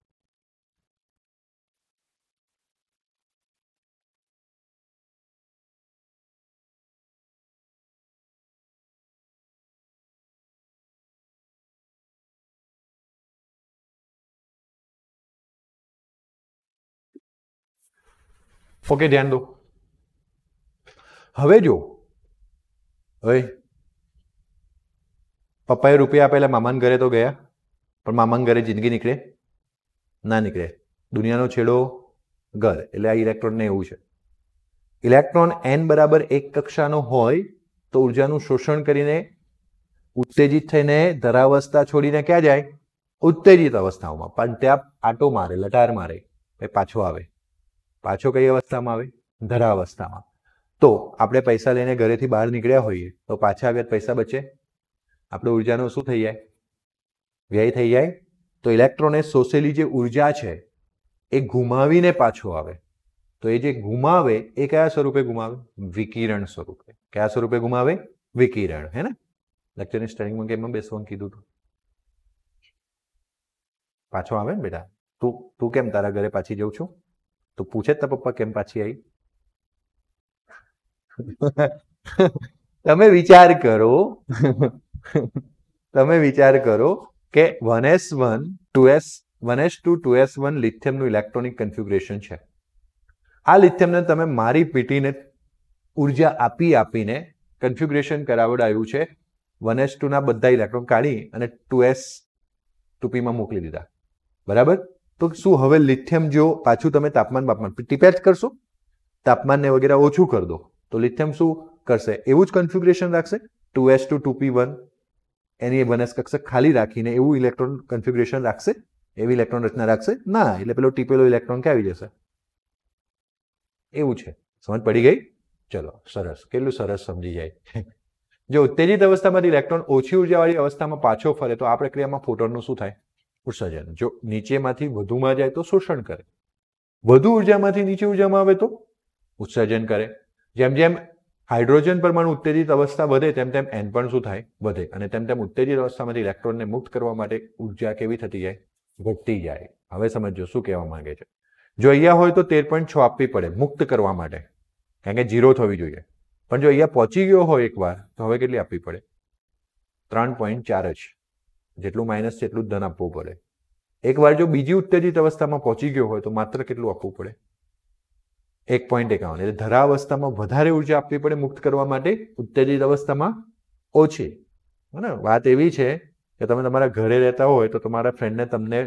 ફોકે ધ્યાન દો હવે જો હવે પપ્પાએ રૂપિયા આપેલા મામાના ઘરે તો ગયા પણ મામાન ઘરે જિંદગી નીકળે ના નીકળે દુનિયાનો છેડો ઘર એટલે આ ઇલેક્ટ્રોનને એવું છે ઇલેક્ટ્રોન એન બરાબર એક કક્ષાનો હોય તો ઉર્જાનું શોષણ કરીને ઉત્તેજિત થઈને ધરાવસ્થા છોડીને ક્યાં જાય ઉત્તેજિત અવસ્થાઓમાં પણ ત્યાં આટો મારે લટાર મારે પાછો આવે પાછો કઈ અવસ્થામાં આવે ધરા અવસ્થામાં તો આપણે પૈસા લઈને ઘરેથી બહાર નીકળ્યા હોઈએ તો પાછા આવ્યા પૈસા બચે આપણે ઉર્જાનો શું થઈ જાય વ્યય થઈ જાય તો ઇલેક્ટ્રોને શોષેલી જે ઉર્જા છે એ ગુમાવીને પાછો આવે તો એ જે ગુમાવે એ કયા સ્વરૂપે ગુમાવે વિકિરણ સ્વરૂપે કયા સ્વરૂપે ગુમાવે વિકિરણ હે ને લેક્ચરની સ્ટડિંગમાં કે એમાં બેસવાનું કીધું તું પાછો આવે ને બેટા તું તું કેમ તારા ઘરે પાછી જઉં છું તો પૂછે તાર પપ્પા કેમ પાછી આવી તમે વિચાર કરો તમે વિચાર કરો કે one S one two S one S two two S one લિથિયમનું ઇલેક્ટ્રોનિક કન્ફિગ્રેશન છે આ લિથિયમને તમે મારી પીટીને ઉર્જા આપી આપીને કન્ફિગ્રેશન કરાવડાવ્યું છે વન એસ ટુના બધા ઇલેક્ટ્રોન કાઢી અને ટુ એસ ટુપીમાં મોકલી દીધા બરાબર તો શું હવે લિથિયમ જો પાછું તમે તાપમાન બાપમાન ટીપેચ કરશો તાપમાનને વગેરે ઓછું કરી દો તો લિથિયમ શું કરશે એવું જ કન્ફિગ્યુરેશન રાખશે two S two two P one એની એ એસ કક્ષક ખાલી રાખીને એવું ઇલેક્ટ્રોન કન્ફિગ્યુરેશન રાખશે એવી ઇલેક્ટ્રોન રચના રાખશે ના એટલે પેલો ટીપેલો ઇલેક્ટ્રોન કે આવી જશે એવું છે સમજ પડી ગઈ ચલો સરસ કેટલું સરસ સમજી જાય જો ઉત્તેજિત અવસ્થામાંથી ઇલેક્ટ્રોન ઓછી ઉર્જાવાળી અવસ્થામાં પાછો ફરે તો આ પ્રક્રિયામાં ફોટોનનું શું થાય ઉત્સર્જન જો નીચેમાંથી વધુમાં જાય તો શોષણ કરે વધુ ઉર્જામાંથી નીચે ઉર્જામાં આવે તો ઉત્સર્જન કરે જેમ જેમ હાઇડ્રોજન પરમાણુ ઉત્તેજિત અવસ્થા વધે તેમ તેમ એન પણ શું થાય વધે અને તેમ તેમ ઉત્તેજિત અવસ્થામાંથી ઇલેક્ટ્રોનને મુક્ત કરવા માટે ઉર્જા કેવી થતી જાય ઘટતી જાય હવે સમજો શું કહેવા માંગે છે જો અહીંયા હોય તો તેર પોઈન્ટ છ આપવી પડે મુક્ત કરવા માટે કારણ કે ઝીરો થવી જોઈએ પણ જો અહીંયા પહોંચી ગયો હોય એકવાર તો હવે કેટલી આપવી પડે ત્રણ પોઈન્ટ ચાર જ જેટલું માઇનસ છે એટલું જ ધન આપવું પડે એકવાર જો બીજી ઉત્તેજિત અવસ્થામાં પહોંચી ગયો હોય તો માત્ર કેટલું આપવું પડે એક પોઈન્ટ એકાવન એટલે ધરાવસ્થામાં વધારે ઉર્જા આપવી પડે મુક્ત કરવા માટે ઉત્તેજિત અવસ્થામાં ઓછી ને વાત એવી છે કે તમે તમારા ઘરે રહેતા હોય તો તમારા ફ્રેન્ડને તમને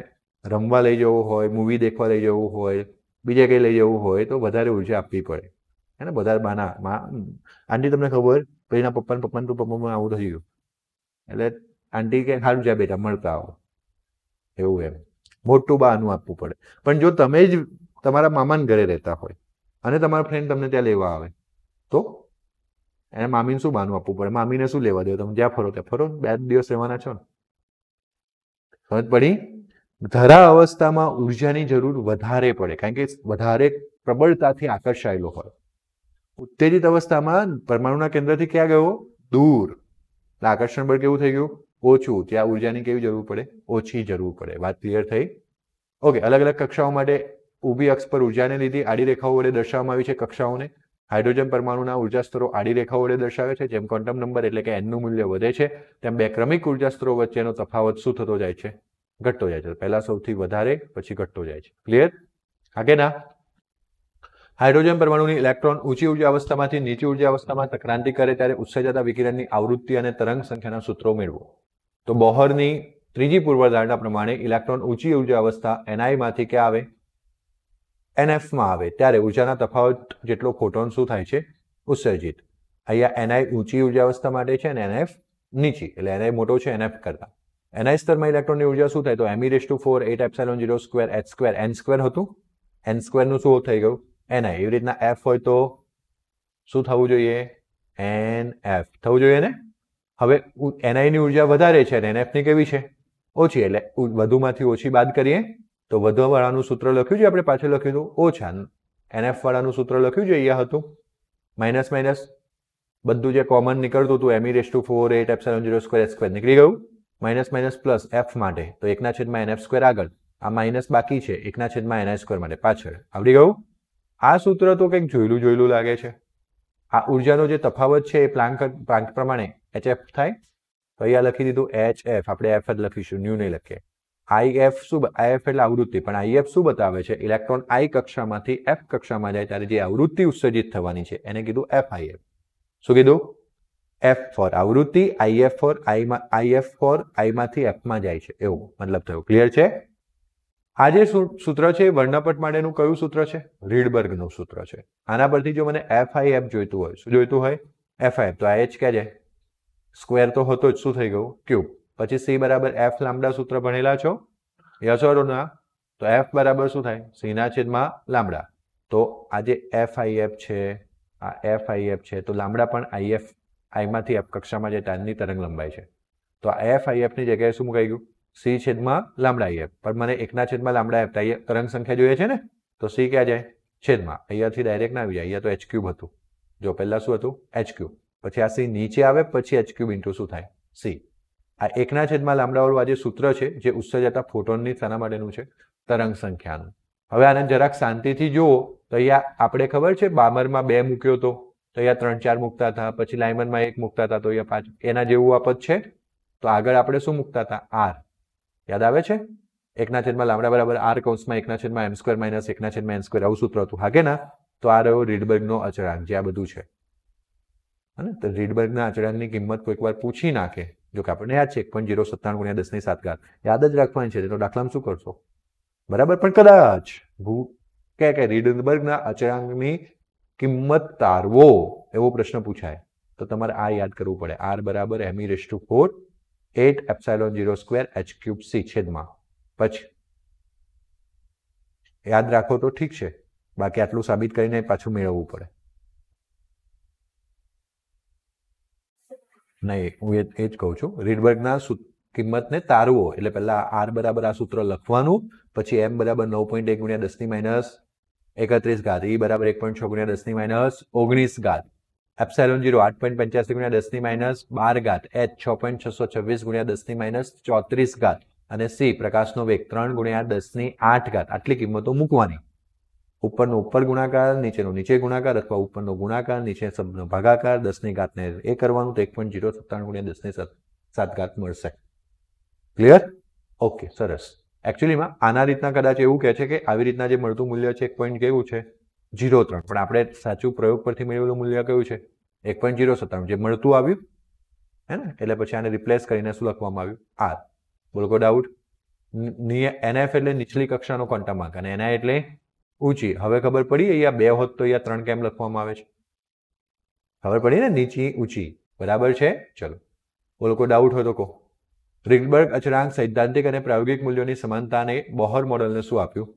રમવા લઈ જવું હોય મૂવી દેખવા લઈ જવું હોય બીજે કંઈ લઈ જવું હોય તો વધારે ઉર્જા આપવી પડે હે ને બધા બાના આંટી તમને ખબર પેલીના પપ્પાને પપ્પાને તું પપ્પામાં આવું થઈ ગયું એટલે આંટી કે સારું જાય બેટા મળતા આવો એવું એમ મોટું બહાનું આપવું પડે પણ જો તમે જ તમારા મામાને ઘરે રહેતા હોય અને તમારા ફ્રેન્ડ તમને ત્યાં લેવા આવે તો એને મામીને શું બહાનું આપવું પડે મામીને શું લેવા દેવું તમે જ્યાં ફરો ત્યાં ફરો બે દિવસ રહેવાના છો ને સમજ પડી ધરા અવસ્થામાં ઉર્જાની જરૂર વધારે પડે કારણ કે વધારે પ્રબળતાથી આકર્ષાયેલો હોય ઉત્તેજિત અવસ્થામાં પરમાણુના કેન્દ્રથી ક્યાં ગયો દૂર આકર્ષણ બળ કેવું થઈ ગયું ઓછું ત્યાં ઉર્જાની કેવી જરૂર પડે ઓછી જરૂર પડે વાત ક્લિયર થઈ ઓકે અલગ અલગ કક્ષાઓ માટે ઊભી અક્ષ પર ઉર્જાને લીધી આડી રેખાઓ વડે દર્શાવવામાં આવી છે કક્ષાઓને હાઇડ્રોજન પરમાણુના ઉર્જા સ્તરો આડી રેખાઓ વડે દર્શાવે છે જેમ ક્વોન્ટમ નંબર એટલે કે એનનું મૂલ્ય વધે છે તેમ બે ક્રમિક ઉર્જા સ્તરો વચ્ચેનો તફાવત શું થતો જાય છે ઘટતો જાય છે પહેલા સૌથી વધારે પછી ઘટતો જાય છે ક્લિયર હા કે ના હાઇડ્રોજન પરમાણુની ઇલેક્ટ્રોન ઊંચી ઉર્જા અવસ્થામાંથી નીચી ઉર્જા અવસ્થામાં ક્રાંતિ કરે ત્યારે ઉત્સર્જાતા વિકિરણની આવૃત્તિ અને તરંગ સંખ્યાના સૂત્રો મેળવો તો બોહરની ત્રીજી પૂર્વધારણા પ્રમાણે ઇલેક્ટ્રોન ઊંચી ઊર્જા અવસ્થા એનઆઈમાંથી ક્યાં આવે એનએફમાં આવે ત્યારે ઉર્જાના તફાવત જેટલો ફોટોન શું થાય છે ઉત્સર્જિત અહીંયા એનઆઈ ઊંચી ઉર્જા અવસ્થા માટે છે અને એનએફ નીચી એટલે એનઆઈ મોટો છે એનએફ કરતાં એનઆઈ સ્તરમાં ઇલેક્ટ્રોનની ઉર્જા શું થાય તો M E raise to four eight epsilon zero square H square N square હતું એન સ્ક્વેરનું શું થઈ ગયું એનઆઈ એવી રીતના એફ હોય તો શું થવું જોઈએ એન એફ થવું જોઈએ ને હવે એનઆઈની ઉર્જા વધારે છે અને એનએફની કેવી છે ઓછી એટલે વધુમાંથી ઓછી બાદ કરીએ તો વધુવાળાનું સૂત્ર લખ્યું છે આપણે પાછળ લખ્યું હતું ઓછા એનએફ વાળાનું સૂત્ર લખ્યું છે અહીંયા હતું માઇનસ માઇનસ બધું જે કોમન નીકળતું હતું M raise to four eight seven zero square square નીકળી ગયું માઇનસ માઇનસ પ્લસ એફ માટે તો એકના છેદમાં એનએફ સ્ક્વેર આગળ આ માઇનસ બાકી છે એકના છેદમાં એનઆઈ સ્ક્વેર માટે પાછળ આવડી ગયું આ સૂત્ર તો કંઈક જોયેલું જોયેલું લાગે છે આ ઉર્જાનો જે તફાવત છે એ પ્લાન્ક પ્લાન્ક પ્રમાણે એચ એફ થાય તો અહીંયા લખી દીધું એચ એફ આપણે એફ જ લખીશું ન્યૂ નહીં લખીએ આઈ એફ શું આઈ એફ એટલે આવૃત્તિ પણ આઈ એફ શું બતાવે છે ઇલેક્ટ્રોન આઈ કક્ષામાંથી એફ કક્ષામાં જાય ત્યારે જે આવૃત્તિ ઉત્સર્જિત થવાની છે એને કીધું એફ આઈ એફ શું કીધું એફ ફોર આવૃત્તિ આઈ એફ ફોર આઈમાં આઈ એફ ફોર આઈમાંથી એફમાં જાય છે એવું મતલબ થયો ક્લિયર છે આ જે સૂત્ર છે વર્ણપટ માટેનું કયું સૂત્ર છે રીડબર્ગનું સૂત્ર છે આના પરથી જો મને એફ આઈ એફ જોઈતું હોય શું જોઈતું હોય એફ આઈ એફ તો આ એચ કહે છે સ્ક્વેર તો હતો જ શું થઈ ગયું ક્યુબ પછી સી બરાબર એફ લાંબડા સૂત્ર ભણેલા છો યસ ઓર ના તો એફ બરાબર શું થાય સીના છેદમાં લાંબડા તો આ જે એફ આઈએફ છે આ એફ આઈ એફ છે તો લાંબડા પણ આઈ એફ આઈમાંથી એફ કક્ષામાં જે તારની તરંગ લંબાઈ છે તો આ એફ આઈ એફની જગ્યાએ શું મુકાઈ ગયું સી છેદમાં લાંબડા આઈએફ પણ મને એકના છેદમાં લાંબડા એફ તરંગ સંખ્યા જોઈએ છે ને તો સી ક્યાં જાય છેદમાં અહીંયાથી ડાયરેક્ટ ના આવી જાય અહીંયા તો એચ ક્યુબ હતું જો પહેલાં શું હતું એચ ક્યુબ પછી આ સી નીચે આવે પછી એચ ક્યુબ ઇન્ટુ શું થાય સી આ એકના છેદમાં લાંબડાવાળું આ જે સૂત્ર છે જે ઉત્સર્જતા ફોટોનની શાના માટેનું છે તરંગ સંખ્યાનું હવે આને જરાક શાંતિથી જુઓ તો અહીંયા આપણે ખબર છે બામરમાં બે મૂક્યો તો તો અહીંયા ત્રણ ચાર મૂકતા હતા પછી લાયમનમાં એક મૂકતા હતા તો અહીંયા પાંચ એના જેવું આ પદ છે તો આગળ આપણે શું મૂકતા હતા આર યાદ આવે છે એકના છેદમાં લામડા બરાબર આર કૌંસમાં એકના છેદમાં એમ સ્ક્વેર માઇનસ એકના છેદમાં એમ સ્ક્વેર આવું સૂત્ર હતું હાગે ના તો આ રહ્યો રીડબર્ગનો અચળાંક જે આ બધું છે અને તો રીડબર્ગના આંચડાની કિંમત કોઈકવાર પૂછી નાખે જો કે આપણને યાદ છે એક પોઈન્ટ જીરો સત્તાણું ગુણ્યા દસની સાત ઘાત યાદ જ રાખવાની છે તો દાખલામાં શું કરશો બરાબર પણ કદાચ ભૂ કે કે રીડબર્ગના અચળાંકની કિંમત તારવો એવો પ્રશ્ન પૂછાય તો તમારે આ યાદ કરવું પડે આર બરાબર M E raise to four eight epsilon zero square H cube C છેદમાં પછી યાદ રાખો તો ઠીક છે બાકી આટલું સાબિત કરીને પાછું મેળવવું પડે નહીં હું એ એ જ કહું છું રીડબર્ગના કિંમતને તારવો એટલે પહેલાં આર બરાબર આ સૂત્ર લખવાનું પછી એમ બરાબર નવ પોઈન્ટ એક ગુણ્યા દસની માઇનસ એકત્રીસ ઘાત ઈ બરાબર એક પોઈન્ટ છ ગુણ્યા દસની માઇનસ ઓગણીસ ઘાત એપ્સાઇલોન જીરો આઠ પોઈન્ટ પંચ્યાસી ગુણ્યા દસની માઇનસ બાર ઘાત એચ છ પોઈન્ટ છસો છવ્વીસ ગુણ્યા દસની માઇનસ ચોત્રીસ ઘાત અને સી પ્રકાશનો વેગ ત્રણ ગુણ્યા દસની આઠ ઘાત આટલી કિંમતો મૂકવાની ઉપરનો ઉપર ગુણાકાર નીચેનો નીચે ગુણાકાર અથવા ઉપરનો ગુણાકાર નીચે શબ્દનો ભાગાકાર દસની ઘાતને એ કરવાનું તો એક પોઈન્ટ જીરો સત્તાણું ગુણ્યા દસને સાત ઘાત મળશે ક્લિયર ઓકે સરસ એકચ્યુઅલીમાં આના રીતના કદાચ એવું કહે છે કે આવી રીતના જે મળતું મૂલ્ય છે એક પોઈન્ટ કેવું છે જીરો ત્રણ પણ આપણે સાચું પ્રયોગ પરથી મેળવેલું મૂલ્ય કયું છે એક પોઈન્ટ જીરો સત્તાણું જે મળતું આવ્યું હે ને એટલે પછી આને રિપ્લેસ કરીને શું લખવામાં આવ્યું આર બોલકો કોઈ ડાઉટ એનએફ એટલે નીચલી કક્ષાનો ક્વોન્ટમ આંક અને એના એટલે ઊંચી હવે ખબર પડી અહીંયા બે હોત તો અહીંયા ત્રણ કેમ લખવામાં આવે છે ખબર પડી ને નીચી ઊંચી બરાબર છે ચલો બોલો કોઈ ડાઉટ હોય તો કહો રિડબર્ગ અચરાંક સૈદ્ધાંતિક અને પ્રાયોગિક મૂલ્યોની સમાનતાને બહોર મોડલને શું આપ્યું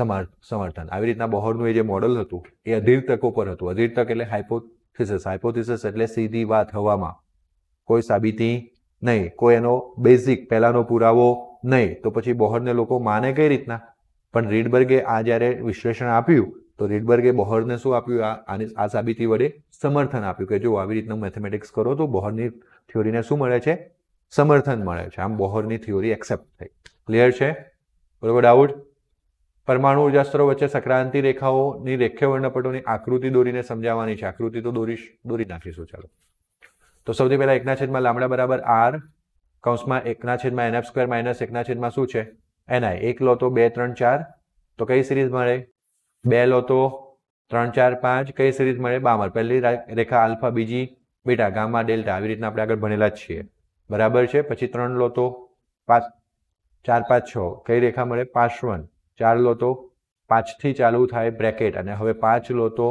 સમાન સમર્થન આવી રીતના બહોરનું એ જે મોડલ હતું એ અધિર તકો પર હતું અધિર તક એટલે હાઇપોથિસિસ હાઇપોથિસિસ એટલે સીધી વાત હવામાં કોઈ સાબિતી નહીં કોઈ એનો બેઝિક પહેલાંનો પુરાવો નહીં તો પછી બહોરને લોકો માને કઈ રીતના પણ રીડબર્ગે આ જ્યારે વિશ્લેષણ આપ્યું તો રીડબર્ગે બહોરને શું આપ્યું આ આની આ સાબિતી વડે સમર્થન આપ્યું કે જો આવી રીતનું મેથેમેટિક્સ કરો તો બહોરની થિયોરીને શું મળે છે સમર્થન મળે છે આમ બહોરની થિયોરી એક્સેપ્ટ થઈ ક્લિયર છે બરોબર ડાઉટ પરમાણુ ઉર્જાસ્ત્રો વચ્ચે સંક્રાંતિ રેખાઓની રેખ્ય વર્ણપટોની આકૃતિ દોરીને સમજાવવાની છે આકૃતિ તો દોરીશ દોરી નાખીશું ચાલો તો સૌથી પહેલાં એકના છેદમાં લાંબડા બરાબર આર કૌંસમાં એકના છેદમાં એનએફ સ્ક્વેર માઇનસ એકના છેદમાં શું છે એનઆઈ એક લો તો બે ત્રણ ચાર તો કઈ સિરીઝ મળે બે લો તો ત્રણ ચાર પાંચ કઈ સિરીઝ મળે બામર પહેલી રેખા આલ્ફા બીજી બીટા ગામા ડેલ્ટા આવી રીતના આપણે આગળ ભણેલા જ છીએ બરાબર છે પછી ત્રણ લો તો પાંચ ચાર પાંચ છ કઈ રેખા મળે પાર્શ્વન ચાર લો તો પાંચથી ચાલુ થાય બ્રેકેટ અને હવે પાંચ લો તો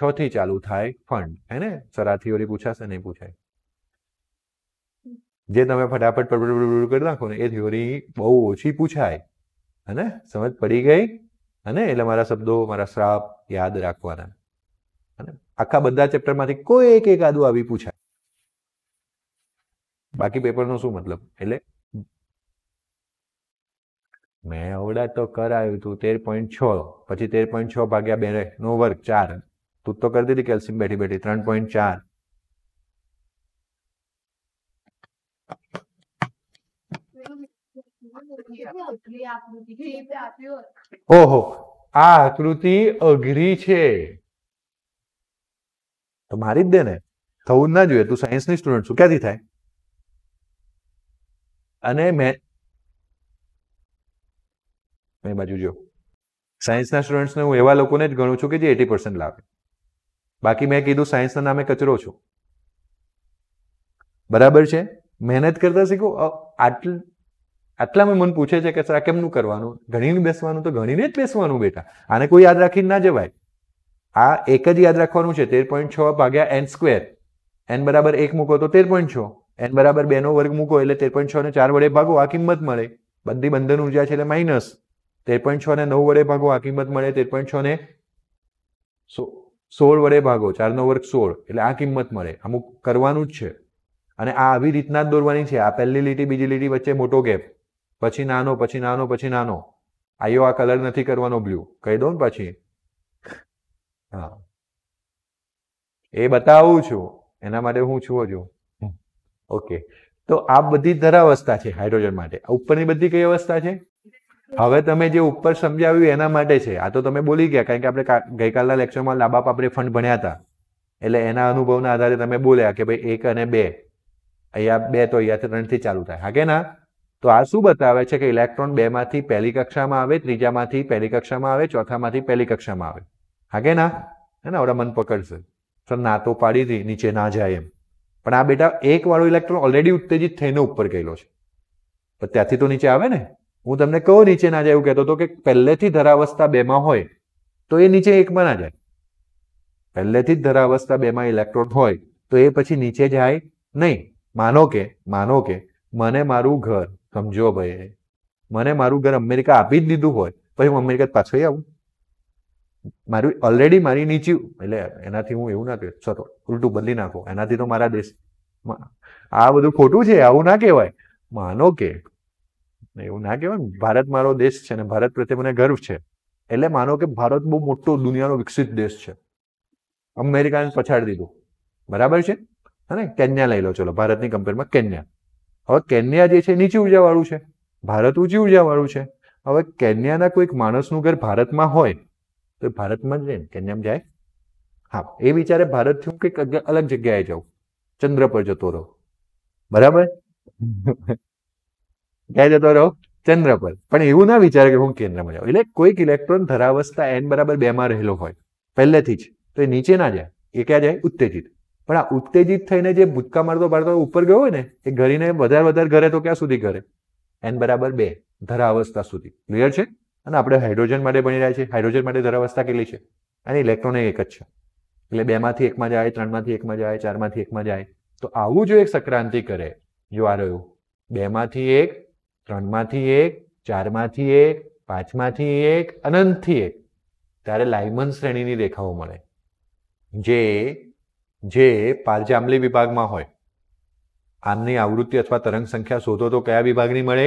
છથી ચાલુ થાય ફંડ હે ને સરાથીઓની પૂછાશે નહીં પૂછાય જે તમે ફટાફટ પડપડ કરી નાખો ને એ થિયોરી બહુ ઓછી પૂછાય અને સમજ પડી ગઈ અને એટલે મારા શબ્દો મારા શ્રાપ યાદ રાખવાના અને આખા બધા ચેપ્ટરમાંથી કોઈ એક એક આદુ આવી પૂછાય બાકી પેપરનો શું મતલબ એટલે મેં અવડા તો કરાયું હતું તેર પોઈન્ટ છ પછી તેર પોઈન્ટ છ ભાગ્યા બે નો વર્ક ચાર તું તો કરી દીધી કેલ્શિયમ બેઠી બેઠી ત્રણ પોઈન્ટ ચાર ઓહો આ આકૃતિ અઘરી છે તો મારી જ દે ને થવું ના જોઈએ તું સાયન્સની સ્ટુડન્ટ છું ક્યાંથી થાય અને મેં મેં બાજુ જો સાયન્સના સ્ટુડન્ટ્સને હું એવા લોકોને જ ગણું છું કે જે એટી પર્સન્ટ લાવે બાકી મેં કીધું સાયન્સના નામે કચરો છું બરાબર છે મહેનત કરતા શીખો આટલ આટલા મેં મન પૂછે છે કે સર આ કેમનું કરવાનું ઘણીને બેસવાનું તો ઘણીને જ બેસવાનું બેટા આને કોઈ યાદ રાખીને ના જવાય આ એક જ યાદ રાખવાનું છે તેર પોઈન્ટ છ ભાગ્યા એન સ્ક્વેર એન બરાબર એક મૂકો તો તેર પોઈન્ટ છ એન બરાબર બેનો વર્ગ મૂકો એટલે તેર પોઈન્ટ છ ને ચાર વડે ભાગો આ કિંમત મળે બધી બંધન ઉર્જા છે એટલે માઇનસ તેર પોઈન્ટ છ ને નવ વડે ભાગો આ કિંમત મળે તેર પોઈન્ટ છ ને સોળ વડે ભાગો ચારનો વર્ગ સોળ એટલે આ કિંમત મળે અમુક કરવાનું જ છે અને આ આવી રીતના જ દોરવાની છે આ પહેલી લીટી બીજી લીટી વચ્ચે મોટો ગેપ પછી નાનો પછી નાનો પછી નાનો આયો આ કલર નથી કરવાનો બ્લુ કહી દો ને પછી હા એ બતાવું છું એના માટે હું છું હજુ ઓકે તો આ બધી ધરાવસ્થા છે હાઇડ્રોજન માટે ઉપરની બધી કઈ અવસ્થા છે હવે તમે જે ઉપર સમજાવ્યું એના માટે છે આ તો તમે બોલી ગયા કારણ કે આપણે ગઈકાલના લેક્ચરમાં લાબાપ આપણે ફંડ ભણ્યા હતા એટલે એના અનુભવના આધારે તમે બોલ્યા કે ભાઈ એક અને બે અહીંયા બે તો અહીંયા ત્રણથી ચાલુ થાય હા કે ના તો આ શું બતાવે છે કે ઇલેક્ટ્રોન બેમાંથી પહેલી કક્ષામાં આવે ત્રીજામાંથી પહેલી કક્ષામાં આવે ચોથામાંથી પહેલી કક્ષામાં આવે હા કે ના હે ને આવડા મન પકડશે સર ના તો પાડી દી નીચે ના જાય એમ પણ આ બેટા એકવાળો ઇલેક્ટ્રોન ઓલરેડી ઉત્તેજિત થઈને ઉપર ગયેલો છે તો ત્યાંથી તો નીચે આવે ને હું તમને કહું નીચે ના જાય એવું કહેતો હતો કે પહેલેથી ધરાવસ્થા બેમાં હોય તો એ નીચે એકમાં ના જાય પહેલેથી જ ધરાવસ્થા બેમાં ઇલેક્ટ્રોન હોય તો એ પછી નીચે જાય નહીં માનો કે માનો કે મને મારું ઘર સમજો ભાઈ મને મારું ઘર અમેરિકા આપી જ દીધું હોય પછી હું અમેરિકા પાછો આવું મારું ઓલરેડી મારી નીચી એટલે એનાથી હું એવું ના કહ્યું ચલો ઉલટું બદલી નાખો એનાથી તો મારા દેશ આ બધું ખોટું છે આવું ના કહેવાય માનો કે એવું ના કહેવાય ભારત મારો દેશ છે ને ભારત પ્રત્યે મને ગર્વ છે એટલે માનો કે ભારત બહુ મોટો દુનિયાનો વિકસિત દેશ છે અમેરિકાને પછાડી દીધું બરાબર છે અને કેન્યા લઈ લો ચલો ભારતની કમ્પેરમાં કેન્યા હવે કેન્યા જે છે નીચી ઉર્જાવાળું છે ભારત ઊંચી ઉર્જાવાળું છે હવે કેન્યાના કોઈક માણસનું ઘર ભારતમાં હોય તો એ ભારતમાં જ રહે ને કેન્યામાં જાય હા એ વિચારે ભારતથી હું કંઈક અલગ જગ્યાએ જાઉં ચંદ્ર પર જતો રહો બરાબર ક્યાં જતો રહો ચંદ્ર પર પણ એવું ના વિચારે કે હું કેન્દ્રમાં જાઉં એટલે કોઈક ઇલેક્ટ્રોન ધરાવસ્તા એન બરાબર બેમાં રહેલો હોય પહેલેથી જ તો એ નીચે ના જાય એ ક્યાં જાય ઉત્તેજિત પણ આ ઉત્તેજિત થઈને જે ભૂતકા મારતો મારતો ઉપર ગયો હોય ને એ ઘરીને વધારે વધારે ઘરે તો ક્યાં સુધી ઘરે એન બરાબર બે ધરાવસ્થા સુધી ક્લિયર છે અને આપણે હાઇડ્રોજન માટે બની રહ્યા છે હાઇડ્રોજન માટે ધરાવસ્થા કેટલી છે અને ઇલેક્ટ્રોન એક જ છે એટલે બેમાંથી એકમાં જાય ત્રણમાંથી એકમાં જાય ચારમાંથી એકમાં જાય તો આવું જો એક સંક્રાંતિ કરે જો આ રહ્યું બેમાંથી એક ત્રણમાંથી એક ચારમાંથી એક પાંચમાંથી એક અનંતથી એક ત્યારે લાઇમન શ્રેણીની રેખાઓ મળે જે જે પારજાંબલી વિભાગમાં હોય આમની આવૃત્તિ અથવા તરંગ સંખ્યા શોધો તો કયા વિભાગની મળે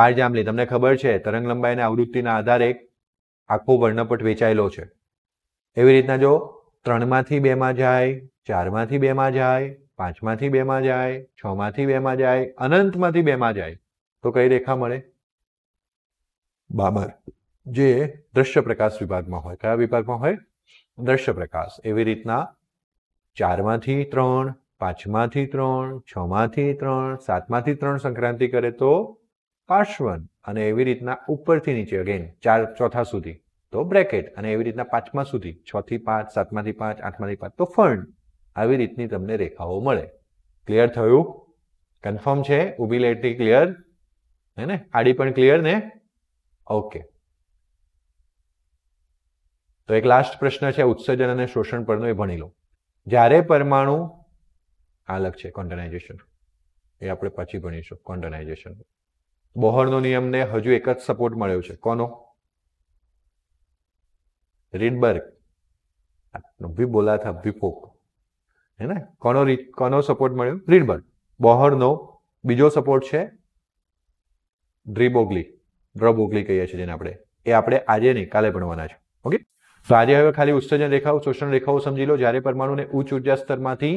પારજાંબલી તમને ખબર છે તરંગ લંબાઈ અને આવૃત્તિના આધારે આખો વર્ણપટ વેચાયેલો છે એવી રીતના જો ત્રણમાંથી બેમાં જાય ચારમાંથી બેમાં જાય પાંચમાંથી બેમાં જાય છમાંથી બેમાં જાય અનંતમાંથી બેમાં જાય તો કઈ રેખા મળે બાબર જે દ્રશ્ય પ્રકાશ વિભાગમાં હોય કયા વિભાગમાં હોય દ્રશ્ય પ્રકાશ એવી રીતના ચારમાંથી ત્રણ પાંચમાંથી ત્રણ છમાંથી ત્રણ સાતમાંથી ત્રણ સંક્રાંતિ કરે તો પાર્શ્વન અને એવી રીતના ઉપરથી નીચે અગેન ચાર ચોથા સુધી તો બ્રેકેટ અને એવી રીતના પાંચમા સુધી છથી પાંચ સાતમાંથી પાંચ આઠમાંથી પાંચ તો ફંડ આવી રીતની તમને રેખાઓ મળે ક્લિયર થયું કન્ફર્મ છે ઊભી લેટથી ક્લિયર હે ને આડી પણ ક્લિયર ને ઓકે તો એક લાસ્ટ પ્રશ્ન છે ઉત્સર્જન અને શોષણ પરનો એ ભણી લો જ્યારે પરમાણુ અલગ છે કોન્ટનાઇઝેશન એ આપણે પછી ભણીશું કોન્ટનાઇઝેશન બોહરનો નિયમને હજુ એક જ સપોર્ટ મળ્યો છે કોનો રીડબર્ગ વી બોલા થા વિફોક હે ને કોનો કોનો સપોર્ટ મળ્યો રીડબર્ગ બોહરનો બીજો સપોર્ટ છે ડ્રીબોગલી ડ્રબોગલી કહીએ છીએ જેને આપણે એ આપણે આજે નહીં કાલે ભણવાના છે ઓકે તો આજે હવે ખાલી ઉત્સર્જન રેખાઓ શોષણ રેખાઓ સમજી લો જ્યારે પરમાણુને ઉચ્ચ ઉર્જા સ્તરમાંથી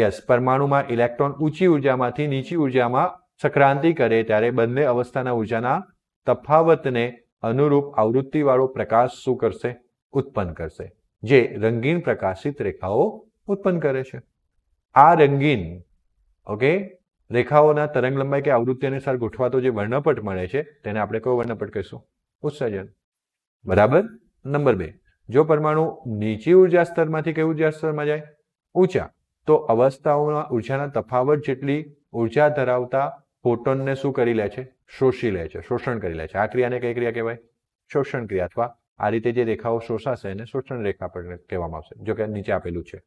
યસ પરમાણુમાં ઇલેક્ટ્રોન ઊંચી ઉર્જામાંથી નીચી ઉર્જામાં સંક્રાંતિ કરે ત્યારે બંને અવસ્થાના ઉર્જાના તફાવતને અનુરૂપ આવૃત્તિવાળો પ્રકાશ શું કરશે ઉત્પન્ન કરશે જે રંગીન પ્રકાશિત રેખાઓ ઉત્પન્ન કરે છે આ રંગીન ઓકે રેખાઓના તરંગ લંબાઈ કે આવૃત્તિ અનુસાર ગોઠવાતો જે વર્ણપટ મળે છે તેને આપણે કયો વર્ણપટ કહીશું ઉત્સર્જન બરાબર નંબર બે જો પરમાણુ નીચી ઉર્જા સ્તરમાંથી કઈ ઉર્જા સ્તરમાં જાય ઊંચા તો અવસ્થાઓના ઉર્જાના તફાવત જેટલી ઉર્જા ધરાવતા ફોટોનને શું કરી લે છે શોષી લે છે શોષણ કરી લે છે આ ક્રિયાને કઈ ક્રિયા કહેવાય શોષણ ક્રિયા અથવા આ રીતે જે રેખાઓ શોષાશે એને શોષણ રેખા પણ કહેવામાં આવશે જો કે નીચે આપેલું છે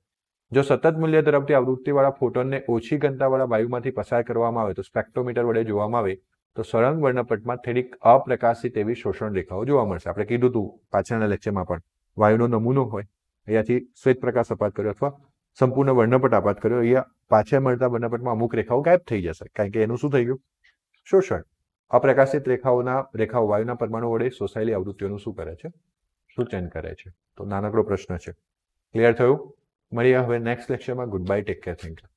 જો સતત મૂલ્ય ધરાવતી આવૃત્તિવાળા ફોટોનને ઓછી ઘનતાવાળા વાયુમાંથી પસાર કરવામાં આવે તો સ્પેક્ટ્રોમીટર વડે જોવામાં આવે તો સળંગ વર્ણપટમાં થોડીક અપ્રકાશિત એવી શોષણ રેખાઓ જોવા મળશે આપણે કીધું હતું પાછળના લેક્ચરમાં પણ વાયુનો નમૂનો હોય અહીંયાથી શ્વેત પ્રકાશ અપાત કર્યો અથવા સંપૂર્ણ વર્ણપટ આપાત કર્યો અહીંયા પાછા મળતા વર્ણપટમાં અમુક રેખાઓ ગાયબ થઈ જશે કારણ કે એનું શું થઈ ગયું શોષણ અપ્રકાશિત રેખાઓના રેખાઓ વાયુના પરમાણુ વડે શોષાયેલી આવૃત્તિઓનું શું કરે છે સૂચન કરે છે તો નાનકડો પ્રશ્ન છે ક્લિયર થયું મળીએ હવે નેક્સ્ટ લેક્ચરમાં good bye take care thank you